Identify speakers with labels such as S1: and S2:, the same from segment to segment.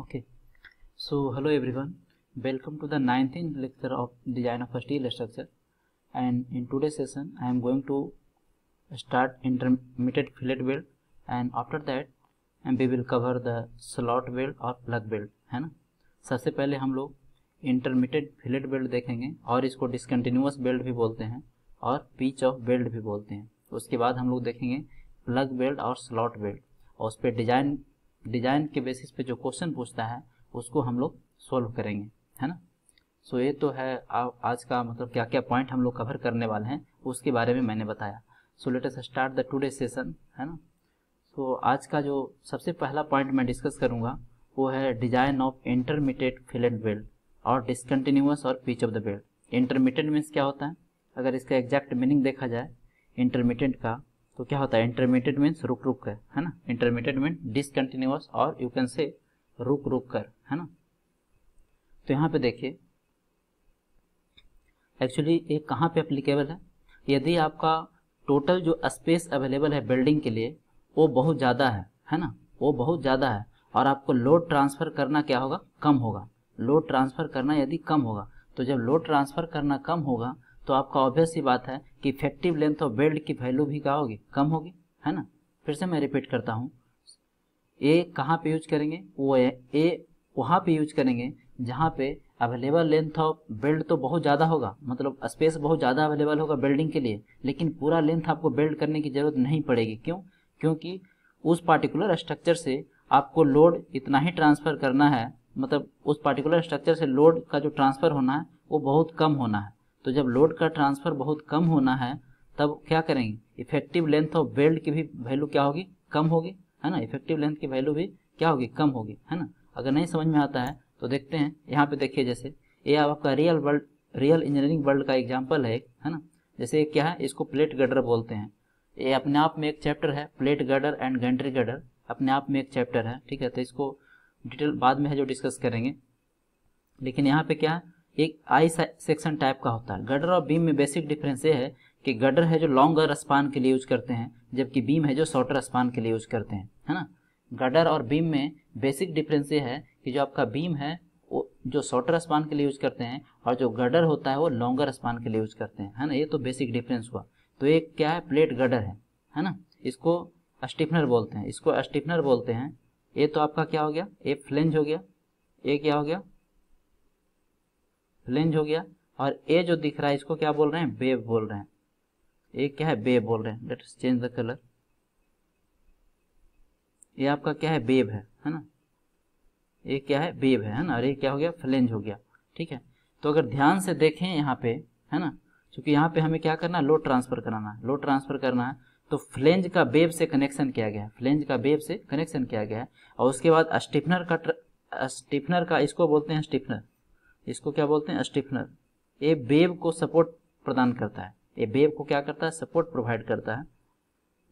S1: okay so hello everyone welcome to the 19th lecture of design of a steel structure and in today's session i am going to start intermittent fillet weld and after that and we will cover the slot weld और plug weld है ना सबसे पहले हम लोग intermediate fillet belt देखेंगे और इसको डिसकंटिन्यूस बेल्ट भी बोलते हैं और पीच ऑफ बेल्ट भी बोलते हैं उसके बाद हम लोग देखेंगे प्लग बेल्ट और स्लॉट बेल्ट और उस पर डिजाइन डिजाइन के बेसिस पे जो क्वेश्चन पूछता है उसको हम लोग सॉल्व करेंगे है ना सो so, ये तो है आ, आज का मतलब क्या क्या पॉइंट हम लोग कवर करने वाले हैं उसके बारे में मैंने बताया so let start the today session है ना सो so, आज का जो सबसे पहला पॉइंट मैं डिस्कस करूंगा वो है design of intermediate and weld और डिसकंटिन्यूस और pitch of the weld intermediate means क्या होता है अगर इसका एग्जैक्ट मीनिंग देखा जाए इंटरमीडिएट का तो क्या होता है इंटरमीडिएट मीन्स रुक रुक कर है ना इंटरमीडिएट मीन डिसकंटिन्यूस और यू कैन से रुक रुक कर है ना तो यहाँ पे देखिए एक्चुअली ये कहाँ पे अप्लीकेबल है यदि आपका टोटल जो स्पेस अवेलेबल है बिल्डिंग के लिए वो बहुत ज़्यादा है है ना वो बहुत ज़्यादा है और आपको लोड ट्रांसफ़र करना क्या होगा कम होगा लोड ट्रांसफ़र करना यदि कम होगा तो जब लोड ट्रांसफ़र करना कम होगा तो आपका ऑब्वियस ही बात है कि इफेक्टिव लेंथ ऑफ बेल्ट की वैल्यू भी क्या होगी कम होगी है ना फिर से मैं रिपीट करता हूँ ए कहाँ पे यूज करेंगे वो ए, ए वहाँ पे यूज करेंगे जहाँ पे अवेलेबल लेंथ ऑफ बेल्ट तो बहुत ज़्यादा होगा मतलब स्पेस बहुत ज़्यादा अवेलेबल होगा बिल्डिंग के लिए लेकिन पूरा लेंथ आपको बेल्ड करने की ज़रूरत नहीं पड़ेगी क्यों क्योंकि उस पार्टिकुलर स्ट्रक्चर से आपको लोड इतना ही ट्रांसफ़र करना है मतलब उस पार्टिकुलर स्ट्रक्चर से लोड का जो ट्रांसफ़र होना है वो बहुत कम होना है तो जब लोड का ट्रांसफर बहुत कम होना है तब क्या करेंगे इफेक्टिव लेंथ ऑफ बेल्ट की भी वैल्यू क्या होगी कम होगी है ना इफेक्टिव लेंथ की वैल्यू भी क्या होगी कम होगी है ना अगर नहीं समझ में आता है तो देखते हैं यहाँ पे देखिए जैसे ये आपका real world real engineering world का एग्जाम्पल है है ना जैसे क्या है इसको प्लेट गडर बोलते हैं ये अपने आप में एक चैप्टर है plate girder and gantry girder अपने आप में एक चैप्टर है ठीक है तो इसको डिटेल बाद में है जो डिस्कस करेंगे लेकिन यहाँ पे क्या है एक आई सेक्शन टाइप का होता है गडर और बीम में बेसिक डिफरेंस ये है कि गडर है जो लॉन्गर स्पान के लिए यूज करते हैं जबकि बीम है जो शॉर्टर स्पान के लिए यूज करते हैं है ना गडर और बीम में बेसिक डिफरेंस ये है कि जो आपका बीम है वो जो शॉर्टर स्पान के लिए यूज करते हैं और जो गडर होता है वो लॉन्गर स्पान के लिए यूज करते हैं है ना ये तो बेसिक डिफरेंस हुआ तो ये क्या है प्लेट गडर है है ना इसको स्टिफनर बोलते हैं इसको स्टिफनर बोलते हैं ये तो आपका क्या हो गया ये फ्लेंज हो गया ये क्या हो गया फ्लेंज हो गया और ए जो दिख रहा है इसको क्या बोल रहे हैं बेब बोल रहे हैं ए क्या है बेब बोल रहे हैं लेट्स चेंज द कलर ये आपका क्या है बेब है है ना ये क्या है बेब है ना और ये क्या हो गया फ्लेंज हो गया ठीक है तो अगर ध्यान से देखें यहाँ पे है ना क्योंकि यहाँ पे हमें क्या करना है लोड ट्रांसफर कराना है लोड ट्रांसफर करना है तो फ्लेंज का बेब से कनेक्शन किया गया है फ्लेंज का बेब से कनेक्शन किया गया है और उसके बाद स्टिफनर का स्टिफनर का इसको बोलते हैं स्टिफनर इसको क्या बोलते हैं स्टिफनर ये बेब को सपोर्ट प्रदान करता है ये बेब को क्या करता है सपोर्ट प्रोवाइड करता है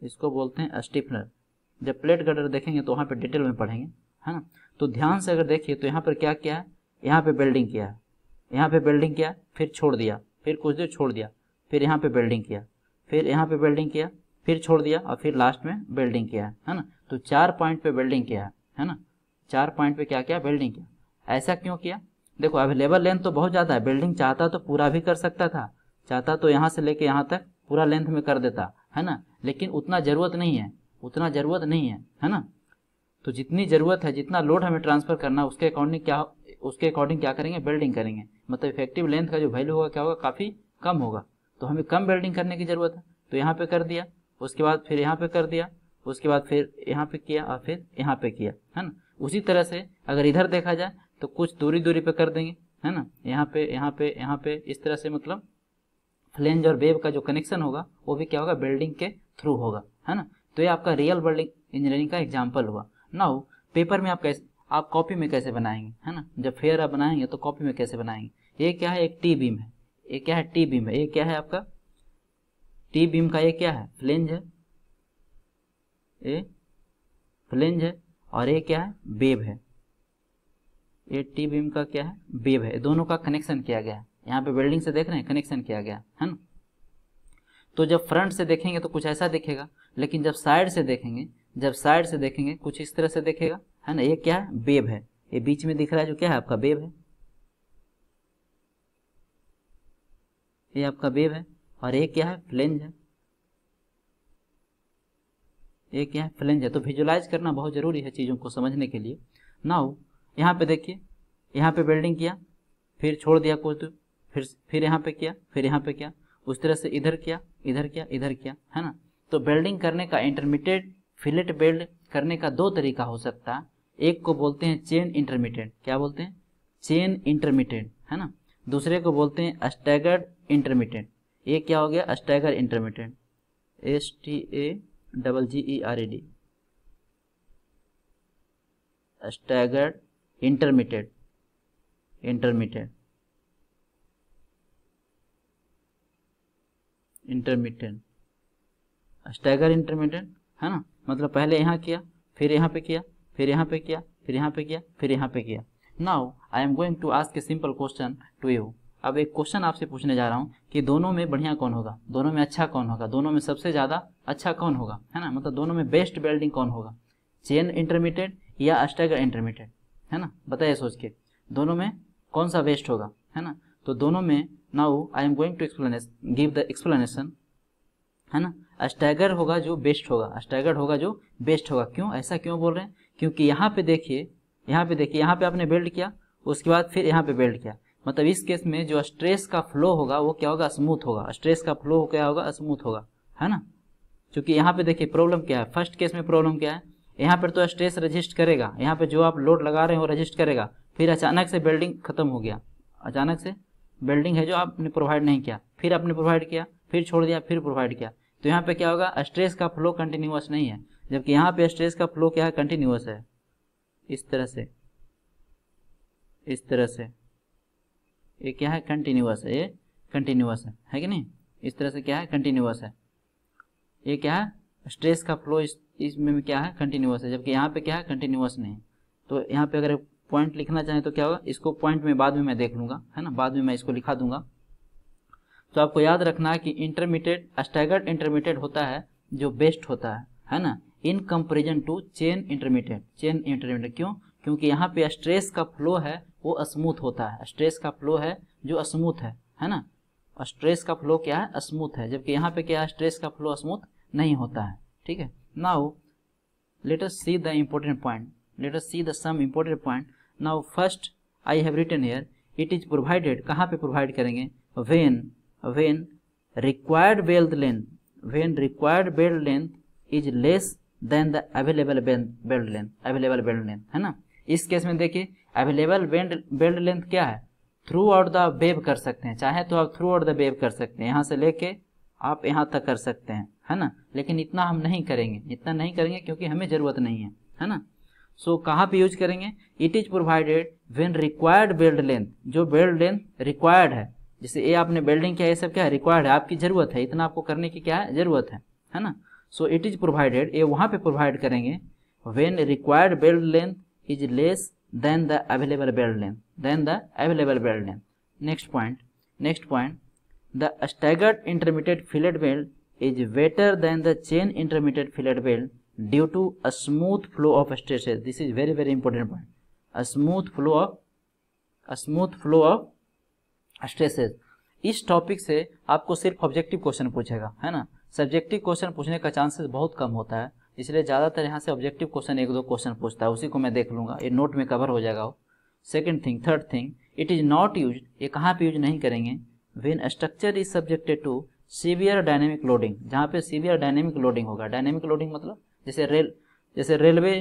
S1: इसको बोलते हैं स्टिफनर जब प्लेट गटर देखेंगे तो वहाँ पर डिटेल में पढ़ेंगे है ना तो ध्यान से अगर देखिए तो यहाँ पर क्या किया है यहाँ पे बेल्डिंग किया है यहाँ पे बेल्डिंग किया फिर छोड़ दिया फिर कुछ देर छोड़ दिया फिर यहाँ पे बेल्डिंग किया फिर यहाँ पे बेल्डिंग किया फिर छोड़ दिया और फिर लास्ट में बेल्डिंग किया है ना तो चार पॉइंट पे बेल्डिंग किया है ना चार पॉइंट पे क्या किया बेल्डिंग किया ऐसा क्यों किया देखो अवेलेबल लेंथ तो बहुत ज़्यादा है बिल्डिंग चाहता तो पूरा भी कर सकता था चाहता तो यहाँ से लेके यहाँ तक पूरा लेंथ में कर देता है ना लेकिन उतना ज़रूरत नहीं है उतना ज़रूरत नहीं है है ना तो जितनी ज़रूरत है जितना लोड हमें ट्रांसफ़र करना उसके अकॉर्डिंग क्या उसके अकॉर्डिंग क्या करेंगे बिल्डिंग करेंगे मतलब इफेक्टिव लेंथ का जो वैल्यू होगा क्या होगा काफ़ी कम होगा तो हमें कम बिल्डिंग करने की ज़रूरत है तो यहाँ पे कर दिया उसके बाद फिर यहाँ पे कर दिया उसके बाद फिर यहाँ पे किया और फिर यहाँ पे किया है ना उसी तरह से अगर इधर देखा जाए तो कुछ दूरी दूरी पे कर देंगे है ना यहाँ पे यहाँ पे यहाँ पे इस तरह से मतलब फ्लेंज और बेब का जो कनेक्शन होगा वो भी क्या होगा बिल्डिंग के थ्रू होगा है ना तो ये आपका रियल बिल्डिंग इंजीनियरिंग का एग्जाम्पल हुआ नाउ पेपर में आप कैसे आप कॉपी में कैसे बनाएंगे है ना जब फेयर आप बनाएंगे तो कॉपी में कैसे बनाएंगे ये क्या है एक टी बीम है ये क्या है टी बीम है ये क्या है आपका टी बीम का ये क्या है फ्लेंज है ये फ्लेंज है और ये क्या है बेब है ये टी बीम का क्या है बेब है दोनों का कनेक्शन किया गया है यहाँ पे वेल्डिंग से देख रहे हैं कनेक्शन किया गया है ना तो जब फ्रंट से देखेंगे तो कुछ ऐसा दिखेगा लेकिन जब साइड से देखेंगे जब साइड से देखेंगे कुछ इस तरह से देखेगा है ना ये क्या है बेब है ये बीच में दिख रहा है जो क्या है आपका बेब है ये आपका बेब है और ये क्या है फ्लेंज है ये क्या है फ्लेंज है तो विजुलाइज करना बहुत जरूरी है चीज़ों को समझने के लिए नाउ यहाँ पे देखिए यहाँ पे वेल्डिंग किया फिर छोड़ दिया कुछ दूर फिर फिर यहाँ पे किया फिर यहाँ पे किया उस तरह से इधर किया इधर किया इधर किया है ना तो वेल्डिंग करने का इंटरमीडिएट फिलेट वेल्ड करने का दो तरीका हो सकता है एक को बोलते हैं चेन इंटरमीडिएट क्या बोलते हैं चेन इंटरमीडिएट है ना दूसरे को बोलते हैं अस्टैगर्ड इंटरमीडिएट ये क्या हो गया stagger intermediate S T A double G E R E D staggered intermittent intermittent intermediate stagger intermediate है ना मतलब पहले यहाँ किया फिर यहाँ पे किया फिर यहाँ पे किया फिर यहाँ पे किया फिर यहाँ पे किया now I am going to ask a simple question to you अब एक क्वेश्चन आपसे पूछने जा रहा हूँ कि दोनों में बढ़िया कौन होगा दोनों में अच्छा कौन होगा दोनों में सबसे ज़्यादा अच्छा कौन होगा है ना मतलब दोनों में बेस्ट बेल्डिंग कौन होगा चेन इंटरमीडिएट या स्टैगर इंटरमीडिएट है ना बताइए सोच के दोनों में कौन सा वेस्ट होगा है ना तो दोनों में now I am going to explanation give the explanation है ना अस्टैगर होगा जो बेस्ट होगा अस्टैगर होगा जो बेस्ट होगा क्यों ऐसा क्यों बोल रहे हैं क्योंकि यहाँ पे देखिए यहाँ पे देखिए यहाँ पे आपने बिल्ड किया उसके बाद फिर यहाँ पे बिल्ड किया मतलब इस केस में जो स्ट्रेस का फ्लो होगा वो क्या होगा स्मूथ होगा स्ट्रेस का फ्लो क्या होगा स्मूथ होगा है ना क्योंकि यहाँ पे देखिए प्रॉब्लम क्या है फर्स्ट केस में प्रॉब्लम क्या है यहाँ पर तो स्ट्रेस रजिस्ट करेगा यहाँ पर जो आप लोड लगा रहे हो रजिस्ट करेगा फिर अचानक से बिल्डिंग खत्म हो गया अचानक से बिल्डिंग है जो आपने प्रोवाइड नहीं किया फिर आपने प्रोवाइड किया फिर छोड़ दिया फिर प्रोवाइड किया तो यहाँ पे क्या होगा स्ट्रेस का फ्लो कंटिन्यूस नहीं है जबकि यहाँ पे स्ट्रेस का फ्लो क्या है कंटिन्यूस है इस तरह से इस तरह से ये क्या है कंटिन्यूस है ये कंटिन्यूस है है कि नहीं इस तरह से क्या है कंटिन्यूस है ये क्या है स्ट्रेस का फ्लो इस इसमें क्या है कंटिन्यूस है जबकि यहाँ पे क्या है कंटिन्यूस नहीं तो यहाँ पे अगर पॉइंट लिखना चाहें तो क्या होगा इसको पॉइंट में बाद में मैं देख लूंगा है ना बाद में मैं इसको लिखा दूंगा तो आपको याद रखना है कि इंटरमीडिएट स्टैगर्ड इंटरमीडिएट होता है जो बेस्ट होता है है ना in comparison to chain intermediate chain intermediate क्यों क्योंकि यहाँ पे स्ट्रेस का फ्लो है वो स्मूथ होता है स्ट्रेस का फ्लो है जो स्मूथ है है ना स्ट्रेस का फ्लो क्या है स्मूथ है जबकि यहाँ पे क्या है स्ट्रेस का फ्लो स्मूथ नहीं होता है ठीक है now let us see the important point let us see the some important point now first i have written here it is provided kahan pe provide karenge when when required belt length when required belt length is less than the available belt length available belt length hai na इस case में देखिए available weld length क्या है through out the web कर सकते हैं चाहे तो आप थ्रू आउट द वेब कर सकते हैं यहाँ से लेके आप यहाँ तक कर सकते हैं है ना लेकिन इतना हम नहीं करेंगे इतना नहीं करेंगे क्योंकि हमें ज़रूरत नहीं है है ना सो so, कहाँ पे यूज करेंगे it is provided when required weld length जो बेल्ड लेंथ रिक्वायर्ड है जैसे ये आपने बेल्डिंग किया ये सब क्या है रिक्वायर्ड है आपकी ज़रूरत है इतना आपको करने की क्या है ज़रूरत है है ना सो इट इज प्रोवाइडेड ये वहाँ पे प्रोवाइड करेंगे when required weld length is less than the available weld length than the available weld length next point next point the staggered intermediate fillet weld is wetter than the chain intermediate fillet belt due to a smooth flow of stresses. This is very very important point. A smooth flow of a smooth flow of stresses. इस topic से आपको सिर्फ objective question पूछेगा है ना subjective question पूछने का chances बहुत कम होता है इसलिए ज़्यादातर यहाँ से ऑब्जेक्टिव क्वेश्चन एक दो क्वेश्चन पूछता है उसी को मैं देख लूँगा ये नोट में कवर हो जाएगा वो second thing third thing it is not use ये कहाँ पे यूज नहीं करेंगे when structure is subjected to severe dynamic loading जहाँ पे सीवियर डायनेमिक लोडिंग होगा डायनेमिक लोडिंग मतलब जैसे रेल जैसे रेलवे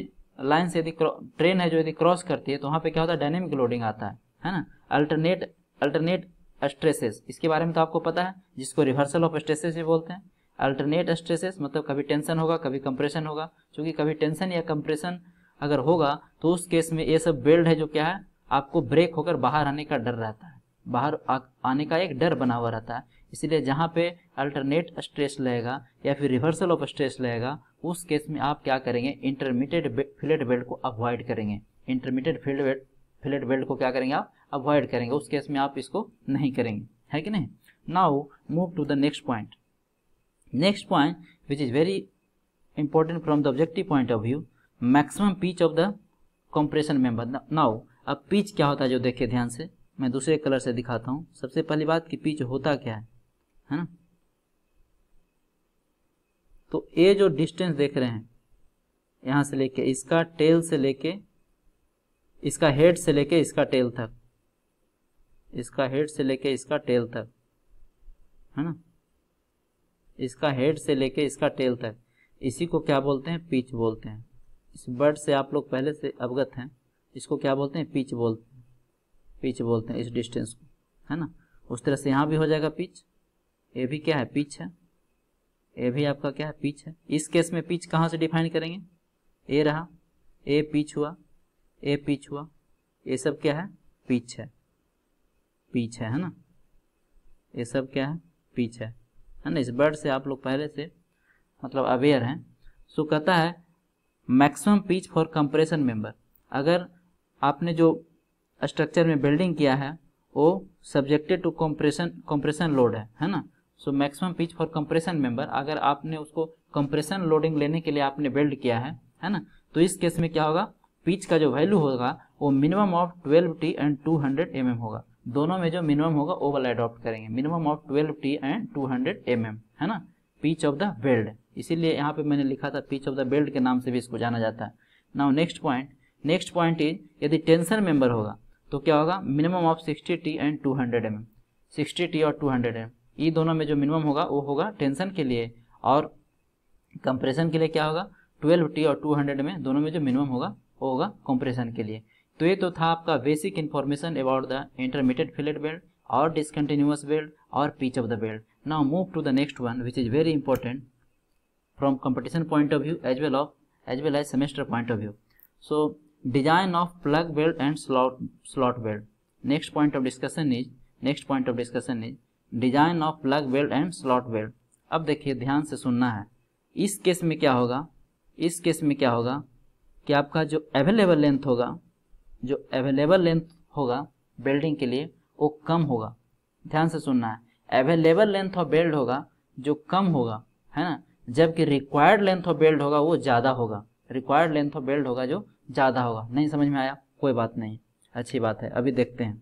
S1: लाइन से यदि ट्रेन है जो यदि क्रॉस करती है तो वहाँ पे क्या होता है डायनेमिक लोडिंग आता है है ना अल्टरनेट अल्टरनेट स्ट्रेसेस इसके बारे में तो आपको पता है जिसको रिवर्सल ऑफ स्ट्रेसेस भी बोलते हैं अल्टरनेट स्ट्रेसेस मतलब कभी टेंशन होगा कभी कंप्रेशन होगा क्योंकि कभी टेंशन या कंप्रेशन अगर होगा तो उस केस में ये सब बेल्ट है जो क्या है आपको ब्रेक होकर बाहर आने का डर रहता है बाहर आ, आने का एक डर बना हुआ रहता है इसलिए जहाँ पे अल्टरनेट स्ट्रेस लगेगा या फिर रिवर्सल ऑफ स्ट्रेस लगेगा उस केस में आप क्या करेंगे इंटरमीडिएट फिलेट बेल्ट को अवॉइड करेंगे intermediate field weld fillet weld को क्या करेंगे आप अवॉइड करेंगे उस केस में आप इसको नहीं करेंगे है कि नहीं now move to the next point next point which is very important from the objective point of view maximum pitch of the compression member now अब पीच क्या होता है जो देखिए ध्यान से मैं दूसरे कलर से दिखाता हूँ सबसे पहली बात कि पीच होता क्या है है ना तो ये जो डिस्टेंस देख रहे हैं यहां से लेके इसका टेल से लेके इसका हेड से लेके इसका टेल तक इसका हेड से लेके इसका टेल तक है ना इसका हेड से लेके इसका टेल तक इसी को क्या बोलते हैं पिच बोलते हैं इस बर्ड से आप लोग पहले से अवगत हैं इसको क्या बोलते हैं पिच बोलते हैं पिच बोलते हैं इस डिस्टेंस को है ना उस तरह से यहाँ भी हो जाएगा पिच ये भी क्या है पिच है ये भी आपका क्या है पिच है इस केस में पिच कहाँ से डिफाइन करेंगे ए रहा ए पिच हुआ ए पिच हुआ ये सब क्या है पिच है पिच है है ना ये सब क्या है पिच है है ना इस बर्ड से आप लोग पहले से मतलब अवेयर हैं सो कहता है maximum pitch for compression member अगर आपने जो स्ट्रक्चर में बिल्डिंग किया है वो subjected to compression compression load है है ना so maximum pitch for compression member अगर आपने उसको कंप्रेशन लोडिंग लेने के लिए आपने वेल्ड किया है है ना तो इस केस में क्या होगा पिच का जो वैल्यू होगा वो minimum of 12 T and 200 hundred mm होगा दोनों में जो मिनिमम होगा वो वाला अडॉप्ट करेंगे minimum of 12 T and 200 hundred mm, है ना पिच ऑफ द वेल्ड इसीलिए यहाँ पे मैंने लिखा था पिच ऑफ द बेल्ट के नाम से भी इसको जाना जाता है now next point next point is यदि टेंशन मेंबर होगा तो क्या होगा minimum of sixty T and two hundred M sixty T और टू हंड्रेड एम ई दोनों में जो मिनिमम होगा वो होगा टेंशन के लिए और कंप्रेशन के लिए क्या होगा ट्वेल्व टी और टू हंड्रेड में दोनों में जो मिनिमम होगा वो होगा कंप्रेशन के लिए तो ये तो था आपका basic information about the intermediate fillet weld और डिसकंटिन्यूस बेल्ट और pitch of the weld now move to the next one which is very important from competition point of view as well of as well as semester point of view so design of plug weld and slot weld next point of discussion discussion is next point of discussion design of plug weld and slot weld अब देखिए ध्यान से सुनना है इस case में क्या होगा इस केस में क्या होगा कि आपका जो अवेलेबल लेंथ होगा जो अवेलेबल लेंथ होगा बेल्डिंग के लिए वो कम होगा ध्यान से सुनना है अवेलेबल लेंथ ऑफ बेल्ट होगा जो कम होगा है ना जबकि रिक्वायर्ड लेंथ ऑफ बेल्ट होगा वो ज़्यादा होगा रिक्वायर्ड लेंथ ऑफ बेल्ट होगा जो ज़्यादा होगा नहीं समझ में आया कोई बात नहीं अच्छी बात है अभी देखते हैं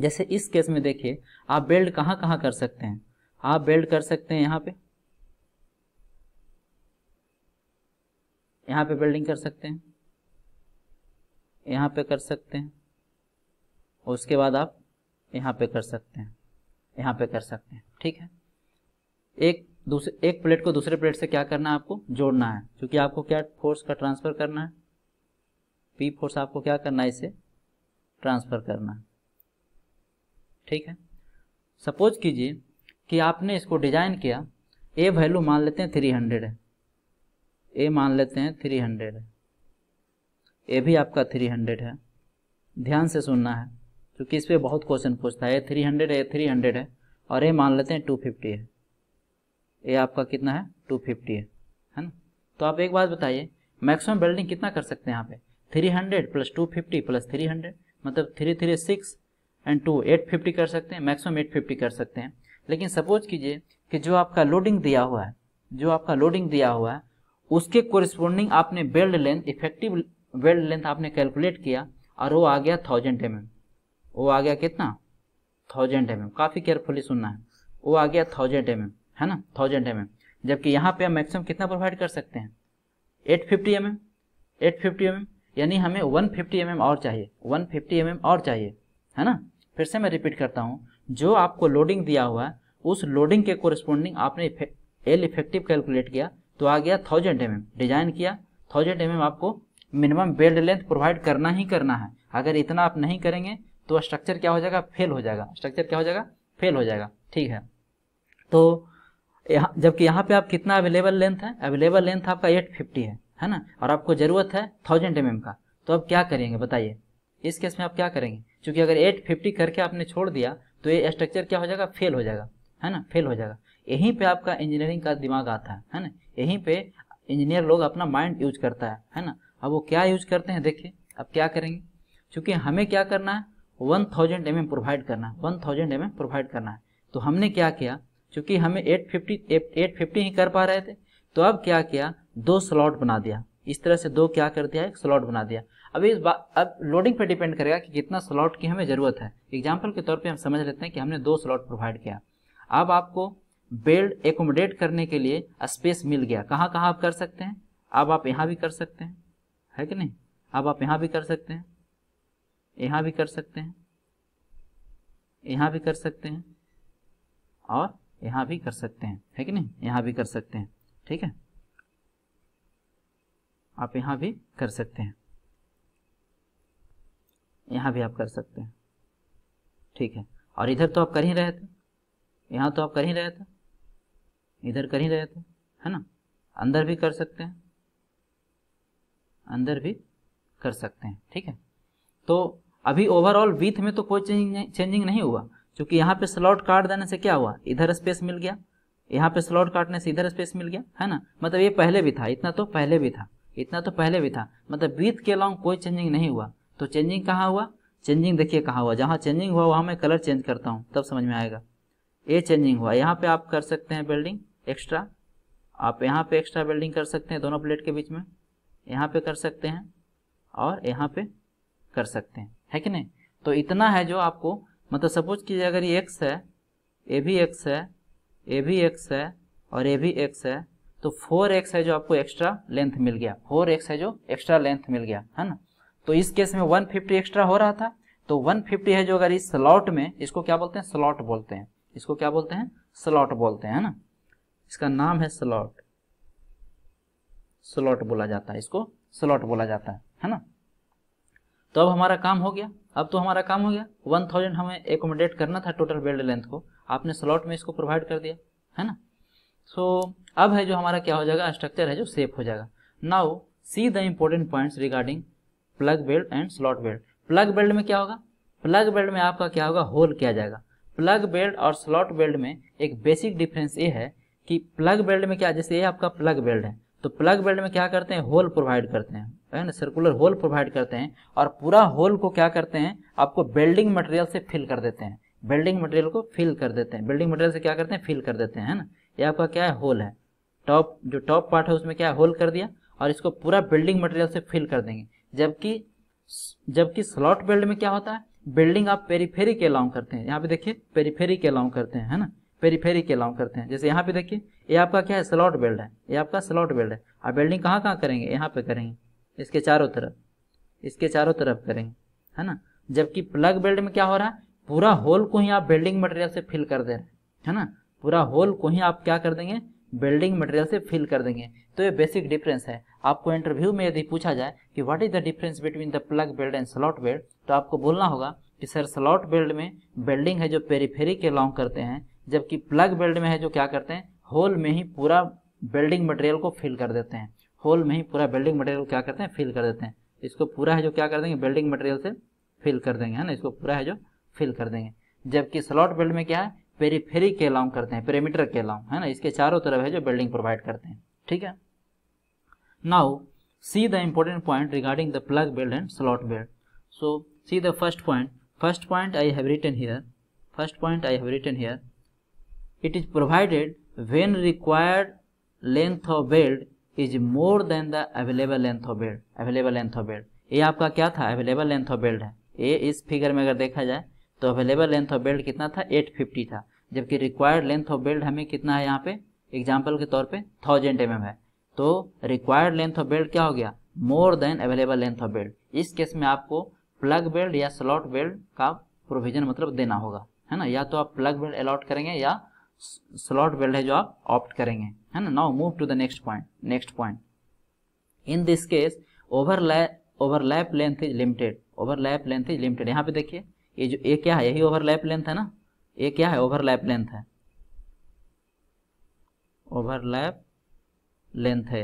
S1: जैसे इस केस में देखिए आप बेल्ड कहाँ कहाँ कर सकते हैं आप बेल्ड कर सकते हैं यहाँ पे यहाँ पे बेल्डिंग कर सकते हैं यहाँ पे कर सकते हैं उसके बाद आप यहाँ पे कर सकते हैं यहाँ पे कर सकते हैं ठीक है एक दूसरे एक प्लेट को दूसरे प्लेट से क्या करना है आपको जोड़ना है क्योंकि आपको क्या फोर्स का ट्रांसफर करना है पी फोर्स आपको क्या करना है इसे ट्रांसफर करना है ठीक है सपोज कीजिए कि आपने इसको डिजाइन किया ए वैल्यू मान लेते हैं थ्री हंड्रेड है ए मान लेते हैं थ्री हंड्रेड है ए भी आपका थ्री हंड्रेड है ध्यान से सुनना है क्योंकि इस पर बहुत क्वेश्चन पूछता है A three hundred A three hundred है और ए मान लेते हैं टू फिफ्टी है ए आपका कितना है टू फिफ्टी है है ना तो आप एक बात बताइए मैक्सिमम बिल्डिंग कितना कर सकते हैं यहाँ पे three hundred plus two fifty plus three hundred मतलब three three six and two eight fifty कर सकते हैं मैक्सिमम एट फिफ्टी कर सकते हैं लेकिन सपोज कीजिए कि जो आपका लोडिंग दिया हुआ है जो आपका लोडिंग दिया हुआ है उसके कोरिस्पोंडिंग आपने weld length effective weld length आपने कैलकुलेट किया और वो आ गया थाउजेंड एम वो आ गया कितना थाउजेंड एम काफ़ी केयरफुली सुनना है वो आ गया थाउजेंड एम है ना थाउजेंड एम जबकि यहाँ पे हम मैक्सिमम कितना प्रोवाइड कर सकते हैं eight fifty M eight fifty M यानी हमें वन फिफ्टी एम और चाहिए वन फिफ्टी एम और चाहिए है ना फिर से मैं रिपीट करता हूँ जो आपको लोडिंग दिया हुआ है उस लोडिंग के कोरिस्पोंडिंग आपने एल इफेक्टिव कैलकुलेट किया तो आ गया थाउजेंड एम डिजाइन किया थाउजेंड एम आपको मिनिमम बेल्ट लेंथ प्रोवाइड करना ही करना है अगर इतना आप नहीं करेंगे तो स्ट्रक्चर क्या हो जाएगा फेल हो जाएगा स्ट्रक्चर क्या हो जाएगा फेल हो जाएगा ठीक है तो यहाँ जबकि यहाँ पे आप कितना अवेलेबल लेंथ है अवेलेबल लेंथ आपका एट फिफ्टी है है ना और आपको ज़रूरत है थाउजेंड एम का तो अब क्या करेंगे बताइए इस केस में आप क्या करेंगे क्योंकि अगर एट फिफ्टी करके आपने छोड़ दिया तो ये स्ट्रक्चर क्या हो जाएगा फेल हो जाएगा है ना फेल हो जाएगा यहीं पे आपका इंजीनियरिंग का दिमाग आता है है ना यहीं पे इंजीनियर लोग अपना माइंड यूज करता है है ना अब वो क्या यूज करते हैं देखिए अब क्या करेंगे क्योंकि हमें क्या करना है one thousand M M provide करना है one thousand M M provide करना है तो हमने क्या किया क्योंकि हमें एट फिफ्टी एट फिफ्टी ही कर पा रहे थे तो अब क्या किया दो स्लॉट बना दिया इस तरह से दो क्या कर दिया एक स्लॉट बना दिया अब इस बात अब लोडिंग पर डिपेंड करेगा कि कितना स्लॉट की हमें ज़रूरत है एग्जाम्पल के तौर पर हम समझ लेते हैं कि हमने दो स्लॉट प्रोवाइड किया अब आपको बेल्ड एकोमोडेट करने के लिए स्पेस मिल गया कहाँ कहाँ आप कर सकते हैं अब आप यहाँ भी कर सकते हैं है कि नहीं अब आप यहाँ भी कर सकते हैं यहाँ भी कर सकते हैं यहाँ भी कर सकते हैं और यहाँ भी कर सकते हैं है कि नहीं यहाँ भी कर सकते हैं ठीक है आप यहाँ भी कर सकते हैं यहाँ भी आप कर सकते हैं ठीक है और इधर तो आप कर ही रहे थे यहाँ तो आप कर ही रहे थे इधर कर ही रहे थे है ना अंदर भी कर सकते हैं अंदर भी कर सकते हैं ठीक है तो अभी ओवरऑल विथ में तो कोई चेंजिंग नहीं हुआ क्योंकि यहाँ पे स्लॉट काट देने से क्या हुआ इधर स्पेस मिल गया यहाँ पे स्लॉट काटने से इधर स्पेस मिल गया है ना मतलब ये पहले भी था इतना तो पहले भी था इतना तो पहले भी था मतलब बीत के अलॉन्ग कोई चेंजिंग नहीं हुआ तो चेंजिंग कहाँ हुआ चेंजिंग देखिए कहाँ हुआ जहाँ चेंजिंग हुआ वहाँ मैं कलर चेंज करता हूँ तब समझ में आएगा ये चेंजिंग हुआ यहाँ पे आप कर सकते हैं बिल्डिंग एक्स्ट्रा आप यहाँ पे एक्स्ट्रा बिल्डिंग कर सकते हैं दोनों प्लेट के बीच में यहाँ पे कर सकते हैं और यहाँ पे कर सकते हैं है कि नहीं तो इतना है जो आपको मतलब सपोज कीजिए अगर ये एक्स है ए भी एक्स है ए भी एक्स है और ए भी एक्स है तो फोर एक्स है जो आपको एक्स्ट्रा लेंथ मिल गया फोर एक्स है जो एक्स्ट्रा लेंथ मिल गया है ना तो इस केस में वन फिफ्टी एक्स्ट्रा हो रहा था तो वन फिफ्टी है जो अगर इस स्लॉट में इसको क्या बोलते हैं स्लॉट बोलते हैं इसको क्या बोलते हैं स्लॉट बोलते हैं ना इसका नाम है स्लॉट स्लॉट बोला जाता है इसको स्लॉट बोला जाता है है ना तो अब हमारा काम हो गया अब तो हमारा काम हो गया वन थाउजेंड हमें एकोमोडेट करना था टोटल बेल्ट लेंथ को आपने स्लॉट में इसको प्रोवाइड कर दिया है ना सो so, अब है जो हमारा क्या हो जाएगा स्ट्रक्चर है जो सेफ हो जाएगा now see the important points regarding plug weld and slot weld plug weld में क्या होगा प्लग बेल्ट में आपका क्या होगा होल किया जाएगा प्लग बेल्ट और स्लॉट बेल्ट में एक बेसिक डिफरेंस ये है कि प्लग बेल्ट में क्या जैसे ये आपका प्लग बेल्ट है तो प्लग बेल्ट में क्या करते हैं होल प्रोवाइड करते हैं है ना सर्कुलर होल प्रोवाइड करते हैं और पूरा होल को क्या करते हैं आपको बेल्डिंग मटेरियल से फिल कर देते हैं बेल्डिंग मटेरियल को फिल कर देते हैं बिल्डिंग मटेरियल से क्या करते हैं फिल कर देते हैं है ना ये आपका क्या है होल है टॉप जो टॉप पार्ट है उसमें क्या है होल कर दिया और इसको पूरा बिल्डिंग मटेरियल से फिल कर देंगे जबकि जबकि स्लॉट बेल्ट में क्या होता है बिल्डिंग आप पेरीफेरी के अलाउ करते हैं यहाँ पे देखिए पेरीफेरी के अलाउ करते हैं है ना पेरीफेरी के अलाउ करते हैं जैसे यहाँ पे देखिए ये आपका क्या है स्लॉट बेल्ट है ये आपका स्लॉट बेल्ड है आप बिल्डिंग कहाँ कहाँ करेंगे यहाँ पे करेंगे इसके चारों तरफ इसके चारों तरफ करेंगे है ना जबकि प्लग बेल्ट में क्या हो रहा है पूरा होल को ही आप बिल्डिंग मटेरियल से फिल कर दे रहे हैं है ना पूरा होल को ही आप क्या कर देंगे बिल्डिंग मटेरियल से फिल कर देंगे तो ये बेसिक डिफरेंस है आपको इंटरव्यू में यदि पूछा जाए कि what is the difference between the plug weld and slot weld तो आपको बोलना होगा कि सर स्लॉट बेल्ट में बेल्डिंग है जो पेरीफेरी के लॉन्ग करते हैं जबकि प्लग बेल्ट में है जो क्या करते हैं होल में ही पूरा बिल्डिंग मटेरियल को फिल कर देते हैं होल में ही पूरा बिल्डिंग मटेरियल को क्या करते हैं फिल कर देते हैं इसको पूरा है जो क्या कर देंगे बिल्डिंग मटेरियल से फिल कर देंगे है ना इसको पूरा है जो फिल कर देंगे जबकि स्लॉट बेल्ट में क्या है पेरीफेरी के अलाउ करते हैं पेरीमीटर के अलाउ है ना इसके चारों तरफ है जो बिल्डिंग प्रोवाइड करते हैं ठीक है now see the important point regarding the plug weld and slot weld so see the first point first point I have written here first point I have written here it is provided when required length of weld is more than the available length of weld available length of weld ये आपका क्या था available length of belt है ये इस figure में अगर देखा जाए तो अवेलेबल लेंथ ऑफ बेल्ट कितना था 850 था जबकि रिक्वायर्ड लेंथ ऑफ बेल्ट हमें कितना है यहाँ पे एग्जाम्पल के तौर पे थाउजेंड एम है तो रिक्वायर्ड लेंथ ऑफ बेल्ट क्या हो गया more than available length of weld इस केस में आपको प्लग बेल्ट या स्लॉट बेल्ट का प्रोविजन मतलब देना होगा है ना या तो आप प्लग बेल्ट अलॉट करेंगे या स्लॉट बेल्ट है जो आप ऑप्ट करेंगे है ना now move to the next point next point in this case overlap overlap length is limited overlap length is limited यहाँ पे देखिए ये जो ए क्या है यही ओवरलैप लेंथ है ना ए क्या है ओवरलैप लेंथ है ओवरलैप लेंथ है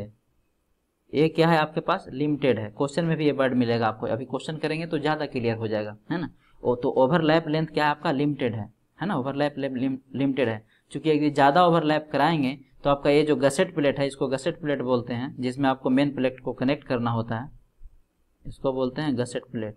S1: ए क्या है आपके पास लिमिटेड है क्वेश्चन में भी ये वर्ड मिलेगा आपको अभी क्वेश्चन करेंगे तो ज़्यादा क्लियर हो जाएगा है ना ओ तो ओवरलैप लेंथ क्या है आपका लिमिटेड है है ना ओवरलैप लिमिटेड है चूंकि यदि ज़्यादा ओवरलैप कराएंगे तो आपका ये जो गसेट प्लेट है इसको गसेट प्लेट बोलते हैं जिसमें आपको मेन प्लेट को कनेक्ट करना होता है इसको बोलते हैं गसेट प्लेट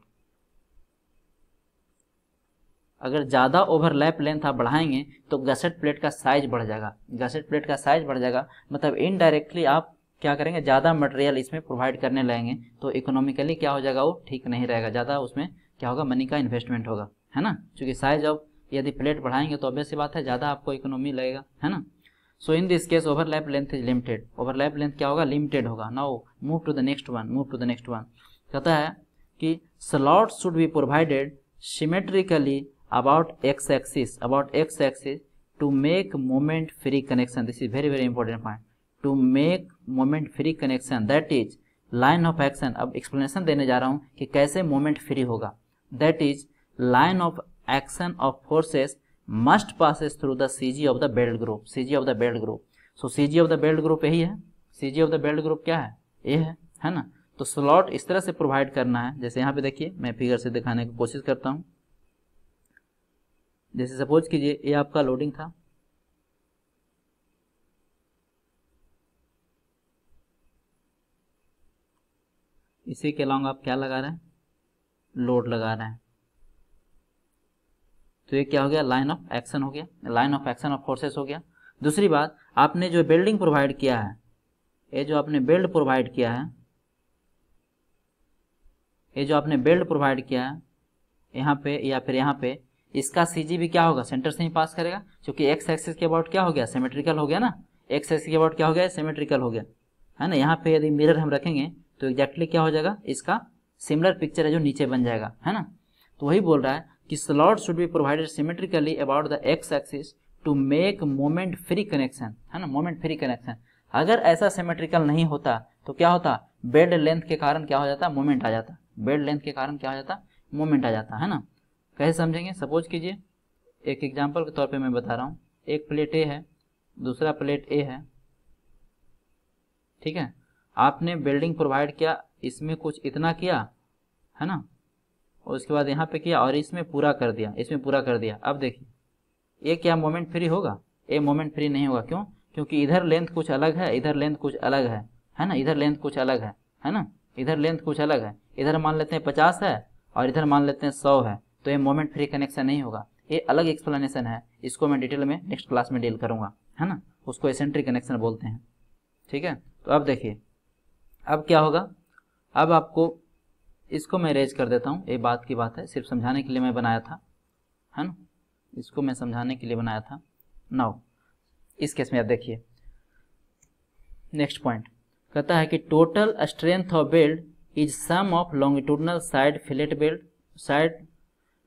S1: अगर ज़्यादा ओवरलैप लेंथ आप बढ़ाएंगे तो गसेट प्लेट का साइज बढ़ जाएगा गसेट प्लेट का साइज बढ़ जाएगा मतलब इनडायरेक्टली आप क्या करेंगे ज़्यादा मटेरियल इसमें प्रोवाइड करने लगेंगे तो इकोनॉमिकली क्या हो जाएगा वो ठीक नहीं रहेगा ज़्यादा उसमें क्या होगा मनी का इन्वेस्टमेंट होगा है ना क्योंकि साइज ऑफ यदि प्लेट बढ़ाएंगे तो ऑब्वियस बात है ज़्यादा आपको इकोनॉमी लगेगा है ना so in this case overlap length is limited overlap length क्या होगा लिमिटेड होगा now move to the next one move to the next one कहता है कि slot should be provided symmetrically about x axis about x axis to make moment free connection this is very very important point to make moment free connection that is line of action अब explanation देने जा रहा हूँ कि कैसे moment free होगा that is line of action of forces must passes through the CG of the weld group CG of the weld group so CG of the weld group यही है CG of the weld group क्या है ये है है ना तो slot इस तरह से प्रोवाइड करना है जैसे यहाँ पे देखिए मैं फिगर से दिखाने की कोशिश करता हूँ जैसे सपोज कीजिए ये आपका लोडिंग था इसी के अलॉन्ग आप क्या लगा रहे हैं लोड लगा रहे हैं तो ये क्या हो गया लाइन ऑफ एक्शन हो गया line of action of forces हो गया दूसरी बात आपने जो बिल्डिंग प्रोवाइड किया है ये जो आपने बिल्ड प्रोवाइड किया है ये जो आपने बिल्ड प्रोवाइड किया है यहाँ पे या फिर यहाँ पे इसका सी क्या होगा सेंटर से ही पास करेगा क्योंकि एक्स एक्सिस के अबाउट क्या हो गया सेमेट्रिकल हो गया ना एक्स एक्सिस के अबाउट क्या हो गया सेमेट्रिकल हो गया है ना यहाँ पे यदि मिरर हम रखेंगे तो एग्जैक्टली क्या हो जाएगा इसका सिमिलर पिक्चर है जो नीचे बन जाएगा है ना तो वही बोल रहा है कि slot should be provided symmetrically about the X axis to make moment free connection है ना मोमेंट फ्री कनेक्शन अगर ऐसा सिमेट्रिकल नहीं होता तो क्या होता बेड लेंथ के कारण क्या हो जाता मोमेंट आ जाता बेड लेंथ के कारण क्या हो जाता मोमेंट आ जाता है ना कैसे समझेंगे सपोज कीजिए एक एग्जाम्पल के तौर पे मैं बता रहा हूँ एक प्लेट ए है दूसरा प्लेट ए है ठीक है आपने बिल्डिंग प्रोवाइड किया इसमें कुछ इतना किया है ना और उसके बाद यहाँ पे किया और इसमें पूरा कर दिया इसमें पूरा कर दिया अब देखिए ये क्या मोमेंट फ्री होगा ये मोमेंट फ्री नहीं होगा क्यों क्योंकि इधर लेंथ कुछ अलग है इधर लेंथ कुछ अलग है है ना इधर लेंथ कुछ अलग है है ना इधर लेंथ कुछ अलग है इधर मान लेते हैं पचास है और इधर मान लेते हैं सौ है तो ये मोमेंट फ्री कनेक्शन नहीं होगा ये अलग एक्सप्लेनेशन है इसको मैं डिटेल में नेक्स्ट क्लास में डील करूंगा है ना उसको एसेंट्री कनेक्शन बोलते हैं ठीक है तो अब देखिए अब क्या होगा अब आपको इसको मैं रेज कर देता हूँ ये बात की बात है सिर्फ समझाने के लिए मैं बनाया था है ना इसको मैं समझाने के लिए बनाया था नाउ इस केस में आप देखिए नेक्स्ट पॉइंट कहता है कि total strength of weld is sum of longitudinal side fillet weld side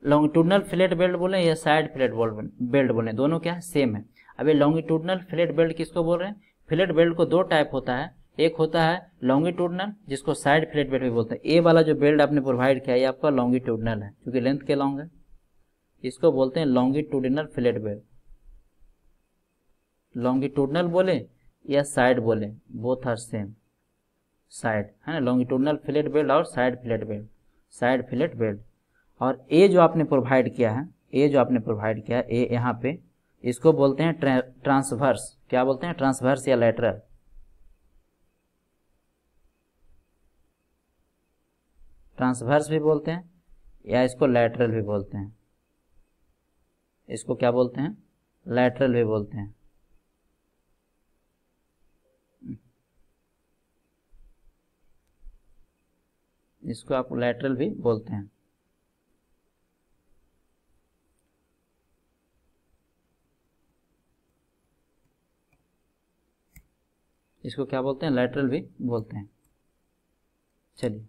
S1: longitudinal fillet weld बोले या साइड फ्लेट बेल्ट बोले दोनों क्या है सेम है अब ये लॉन्गिट्यूडनल फ्लेट बेल्ट किसको बोल रहे हैं फ्लेट बेल्ट को दो टाइप होता है एक होता है लॉन्गिट्यूडनल जिसको साइड फ्लेट बेल्ट भी बोलते हैं ए वाला जो बेल्ट आपने प्रोवाइड किया है आपका लॉन्गिट्यूडनल है क्योंकि लेंथ के लॉन्ग है इसको बोलते हैं लॉन्गिट्यूडनल फ्लेट बेल्ट लॉन्गिट्यूडनल बोले या साइड बोले बोथ आर सेम साइड है ना लॉन्गिट्यूडनल फ्लेट बेल्ट और side fillet weld side fillet weld और ए जो आपने प्रोवाइड किया है ए जो आपने प्रोवाइड किया है ए यहाँ पे इसको बोलते हैं ट्रांसवर्स क्या बोलते हैं ट्रांसवर्स या लेटरल ट्रांसवर्स भी बोलते हैं या इसको लेटरल भी बोलते हैं इसको क्या बोलते हैं लेटरल भी बोलते हैं इसको आप लेटरल भी बोलते हैं इसको क्या बोलते हैं लेटरल भी बोलते हैं चलिए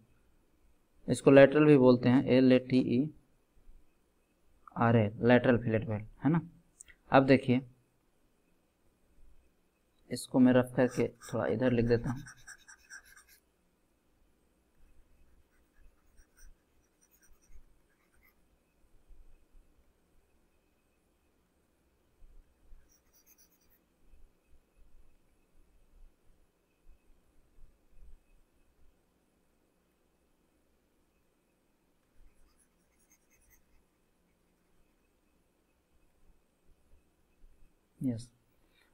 S1: इसको लेटरल भी बोलते हैं L A T E R L lateral fillet weld है ना अब देखिए इसको मैं रफ करके थोड़ा इधर लिख देता हूँ यस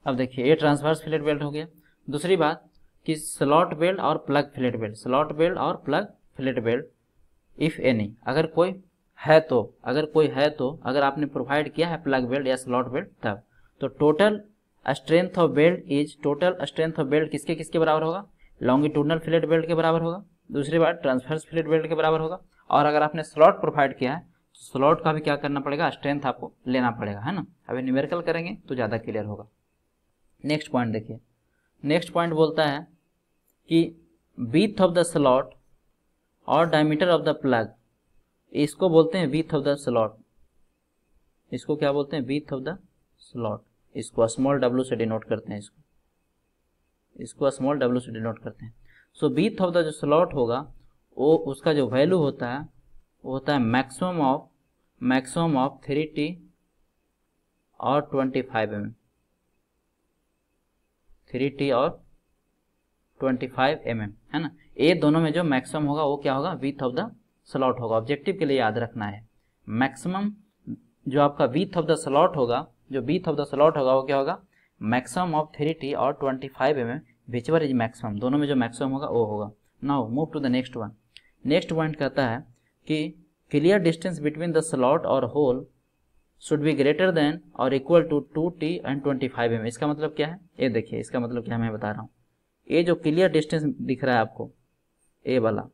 S1: अब देखिए ये ट्रांसवर्स फिलेट बेल्ट हो गया दूसरी बात कि स्लॉट बेल्ट और plug fillet weld slot weld और plug fillet weld if any अगर कोई है तो अगर कोई है तो अगर आपने प्रोवाइड किया है प्लग बेल्ट या स्लॉट बेल्ट तब तो total strength of weld is total strength of weld किसके किसके बराबर होगा लॉन्गिट्यूडनल फिलेट बेल्ट के बराबर होगा दूसरी बात ट्रांसफर्स फिलेट बेल्ट के बराबर होगा और अगर आपने स्लॉट प्रोवाइड किया है स्लॉट का भी क्या करना पड़ेगा स्ट्रेंथ आपको लेना पड़ेगा है ना अभी न्यूमेरिकल करेंगे तो ज़्यादा क्लियर होगा नेक्स्ट पॉइंट देखिए नेक्स्ट पॉइंट बोलता है कि बीथ ऑफ द स्लॉट और डायमीटर ऑफ द प्लग इसको बोलते हैं बीथ ऑफ द स्लॉट इसको क्या बोलते हैं बीथ ऑफ द स्लॉट इसको स्मॉल डब्ल्यू से डिनोट करते हैं इसको इसको स्मॉल डब्ल्यू से डिनोट करते हैं सो बीथ ऑफ द जो स्लॉट होगा वो उसका जो वैल्यू होता है वो होता है maximum of maximum of three T और twenty five M three T और ट्वेंटी फाइव एम एम है ना ये दोनों में जो मैक्सिमम होगा वो क्या होगा विथ ऑफ द स्लॉट होगा ऑब्जेक्टिव के लिए याद रखना है मैक्सिमम जो आपका विथ ऑफ द स्लॉट होगा जो विथ ऑफ द स्लॉट होगा वो क्या होगा मैक्सिमम ऑफ थ्री टी और twenty five M M whichever is maximum दोनों में जो मैक्सिमम होगा वो होगा now move to the next one next point कहता है कि clear distance between the slot और hole should be greater than और equal to two T and twenty five M इसका मतलब क्या है ये देखिए इसका मतलब क्या मैं बता रहा हूँ ये जो क्लियर डिस्टेंस दिख रहा है आपको ए वाला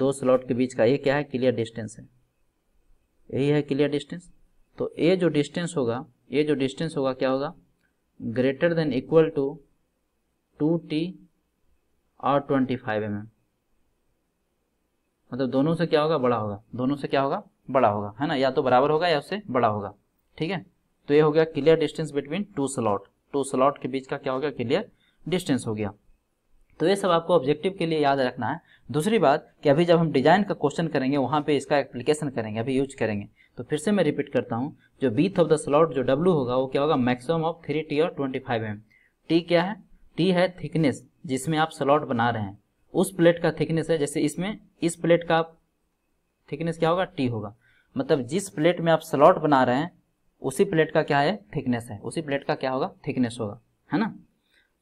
S1: दो स्लॉट के बीच का ये क्या है क्लियर डिस्टेंस है यही है क्लियर डिस्टेंस तो ए जो डिस्टेंस होगा ये जो डिस्टेंस होगा क्या होगा greater than equal to two T और ट्वेंटी फाइव एम एम मतलब दोनों से क्या होगा बड़ा होगा दोनों से क्या होगा बड़ा होगा है ना या तो बराबर होगा या उससे बड़ा होगा ठीक है तो ये हो गया clear distance between two slot two slot के बीच का क्या हो गया क्लियर डिस्टेंस हो गया तो ये सब आपको ऑब्जेक्टिव के लिए याद रखना है दूसरी बात कि अभी जब हम डिजाइन का क्वेश्चन करेंगे वहां पे इसका एप्लीकेशन करेंगे अभी यूज करेंगे तो फिर से मैं रिपीट करता हूँ जो बीथ ऑफ द स्लॉट जो W होगा वो क्या होगा मैक्सिमम ऑफ थ्री टी और ट्वेंटी फाइव एम टी क्या है टी है थिकनेस जिसमें आप स्लॉट बना रहे हैं उस प्लेट का थिकनेस है जैसे इसमें इस प्लेट का थिकनेस क्या होगा टी होगा मतलब जिस प्लेट में आप स्लॉट बना रहे हैं उसी प्लेट का क्या है थिकनेस है उसी प्लेट का क्या होगा थिकनेस होगा है ना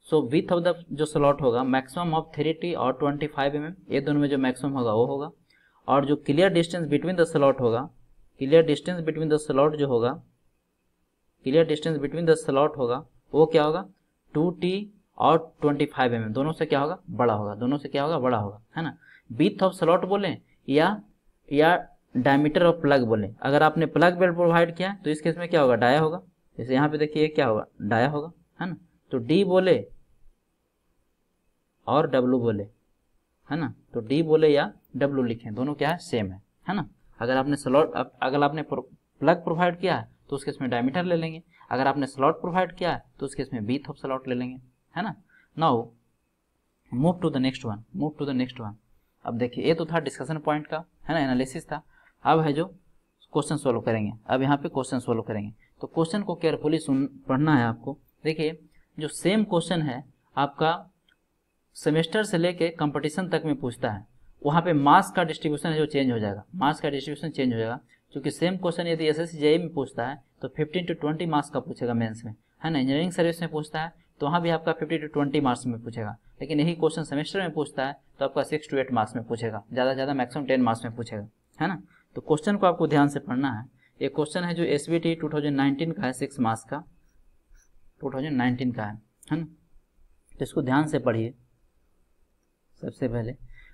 S1: सो विथ ऑफ द जो स्लॉट होगा मैक्सिमम ऑफ थ्री टी और ट्वेंटी फाइव एम ये दोनों में जो मैक्सिमम होगा वो होगा और जो clear distance between the slot होगा clear distance between the slot जो होगा clear distance between the slot होगा वो क्या होगा टू टी और ट्वेंटी फाइव एम दोनों से क्या होगा बड़ा होगा दोनों से क्या होगा बड़ा होगा है ना बीथ ऑफ स्लॉट बोलें या या डायमीटर ऑफ प्लग बोलें अगर आपने प्लग बेल्ट प्रोवाइड किया तो इस केस में क्या होगा डाया होगा जैसे यहाँ पे देखिए क्या होगा डाया होगा है ना तो डी बोले और डब्लू बोले है ना तो डी बोले या डब्लू लिखें दोनों क्या है सेम है है ना अगर आपने स्लॉट अगर आपने प्लग प्रोवाइड किया है तो उसके इसमें डायमीटर ले लेंगे अगर आपने स्लॉट प्रोवाइड किया है तो उसके इसमें बीथ ऑफ स्लॉट ले लेंगे है ना now move to the next one move to the next one अब देखिए ये तो था डिस्कशन पॉइंट का है ना एनालिसिस था अब है जो क्वेश्चन सॉल्व करेंगे अब यहाँ पे क्वेश्चन सॉल्व करेंगे तो क्वेश्चन को केयरफुली सुन पढ़ना है आपको देखिए जो सेम क्वेश्चन है आपका सेमेस्टर से लेके कंपटीशन तक में पूछता है वहाँ पे मास का डिस्ट्रीब्यूशन है जो चेंज हो जाएगा मास का डिस्ट्रीब्यूशन चेंज हो जाएगा क्योंकि सेम क्वेश्चन यदि एस एस में पूछता है तो फिफ्टीन टू ट्वेंटी मार्क्स का पूछेगा मेन्स में है ना इंजीनियरिंग सर्विस में पूछता है तो वहाँ भी आपका फिफ्टी टू ट्वेंटी मार्क्स में पूछेगा लेकिन यही क्वेश्चन सेमेस्टर में पूछता है तो आपका सिक्स टू एट मार्क्स में पूछेगा ज़्यादा ज़्यादा मैक्सिमम टेन मार्क्स में पूछेगा है ना तो क्वेश्चन को आपको ध्यान से पढ़ना है ये क्वेश्चन है जो एस बी टी का है सिक्स मार्क्स का टू का है है ना तो इसको ध्यान से पढ़िए सबसे पहले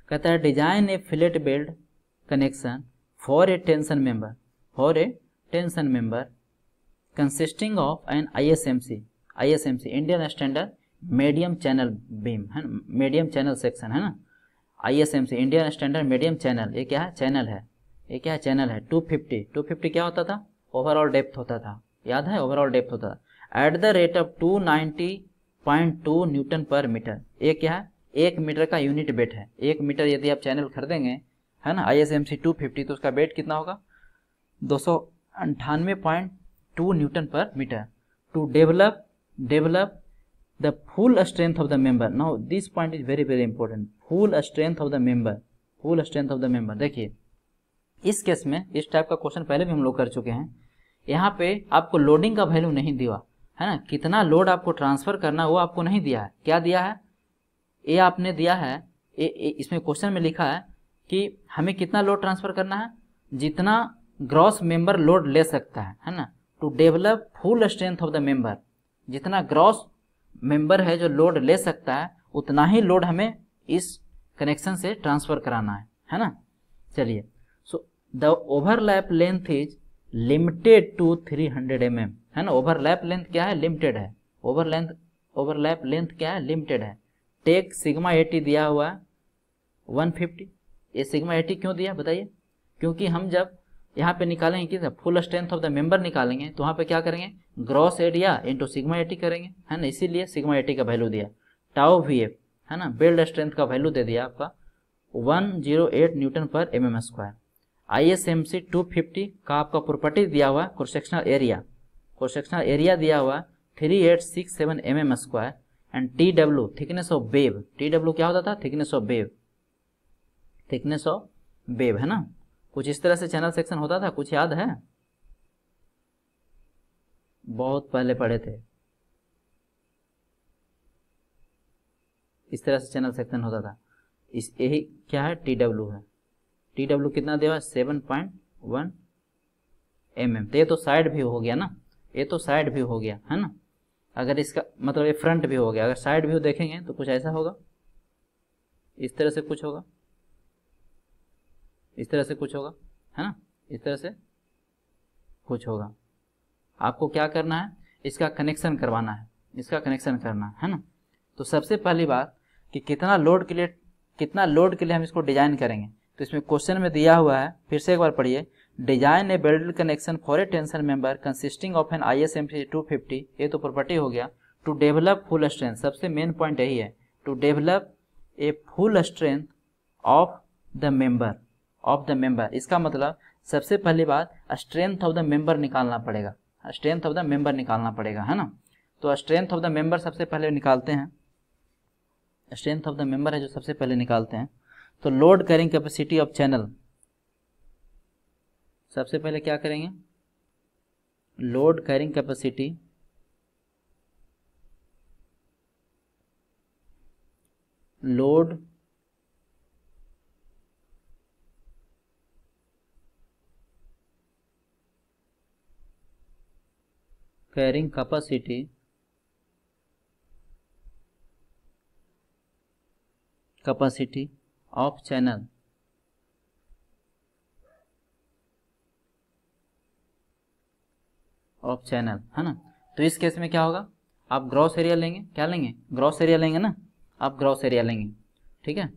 S1: कहता है design a fillet weld connection for a tension member for a tension member consisting of an ISMC ISMC Indian standard medium channel beam है ना मीडियम चैनल सेक्शन है ना I S M C Indian standard medium channel ये क्या है channel है ये क्या है चैनल है टू फिफ्टी टू फिफ्टी क्या होता था ओवरऑल डेप्थ होता था याद है ओवरऑल डेप्थ होता था at the rate of two ninety point two newton per metre ये क्या है एक मीटर का यूनिट बेट है एक मीटर यदि आप चैनल खरीदेंगे है ना I S M C two fifty तो उसका बेट कितना होगा दो सौ अंठानवे point two newton per metre to develop develop the full strength of the member now this point is very very important full strength of the member full strength of the member देखिए इस case में इस type का question पहले भी हम लोग कर चुके हैं यहाँ पे आपको लोडिंग का वैल्यू नहीं दिया है ना कितना लोड आपको ट्रांसफर करना वो आपको नहीं दिया है क्या दिया है ए आपने दिया है ए, ए इसमें क्वेश्चन में लिखा है कि हमें कितना लोड ट्रांसफर करना है जितना ग्रॉस मेंबर लोड ले सकता है है ना to develop full strength of the member जितना ग्रॉस मेंबर है जो लोड ले सकता है उतना ही लोड हमें इस कनेक्शन से ट्रांसफर कराना है है ना चलिए so the overlap length is limited to 300 hundred mm, है ना ओवरलैप लेंथ क्या है लिमिटेड है ओवर लेंथ ओवरलैप लेंथ क्या है लिमिटेड है टेक सिग्मा एटी दिया हुआ है 150 ये सिग्मा एटी क्यों दिया बताइए क्योंकि हम जब यहाँ पे निकालेंगे कि full strength of the member निकालेंगे तो वहाँ पे क्या करेंगे gross area into sigma AT करेंगे है ना इसीलिए सिग्मा एटी का वैल्यू दिया टाओ वी एफ है ना बिल्ड स्ट्रेंथ का वैल्यू दे दिया आपका 108 newton per M M square I S M C two fifty का आपका प्रॉपर्टी दिया हुआ है क्रोसेक्शनल एरिया क्रोसेक्शनल एरिया दिया हुआ है three eight six seven M M square and T W thickness of web T W क्या होता था thickness of web thickness of web है ना कुछ इस तरह से चैनल सेक्शन होता था कुछ याद है बहुत पहले पढ़े थे इस तरह से चैनल सेक्शन होता था इस यही क्या है टी डब्ल्यू है टी डब्ल्यू कितना देगा seven point one M M तो ये तो साइड व्यू हो गया ना ये तो साइड व्यू हो गया है ना अगर इसका मतलब ये फ्रंट व्यू हो गया अगर साइड व्यू देखेंगे तो कुछ ऐसा होगा इस तरह से कुछ होगा इस तरह से कुछ होगा है ना इस तरह से कुछ होगा आपको क्या करना है इसका कनेक्शन करवाना है इसका कनेक्शन करना है ना तो सबसे पहली बात कि कितना लोड के लिए कितना लोड के लिए हम इसको डिजाइन करेंगे तो इसमें क्वेश्चन में दिया हुआ है फिर से एक बार पढ़िए design a weld connection for a tension member consisting of an I S M C two fifty ये तो प्रॉपर्टी हो गया टू डेवलप फुल स्ट्रेंथ सबसे मेन पॉइंट यही है to develop a full strength of the member of the member इसका मतलब सबसे पहली बात स्ट्रेंथ ऑफ द मेंबर निकालना पड़ेगा स्ट्रेंथ ऑफ द मेंबर निकालना पड़ेगा है ना तो स्ट्रेंथ ऑफ द मेंबर सबसे पहले निकालते हैं स्ट्रेंथ ऑफ द मेंबर है जो सबसे पहले निकालते हैं तो लोड करेंगे कैपेसिटी ऑफ चैनल सबसे पहले क्या करेंगे load carrying capacity load carrying capacity capacity of channel of channel है ना तो इस केस में क्या होगा आप ग्रॉस एरिया लेंगे क्या लेंगे ग्रॉस एरिया लेंगे ना आप ग्रॉस एरिया लेंगे ठीक है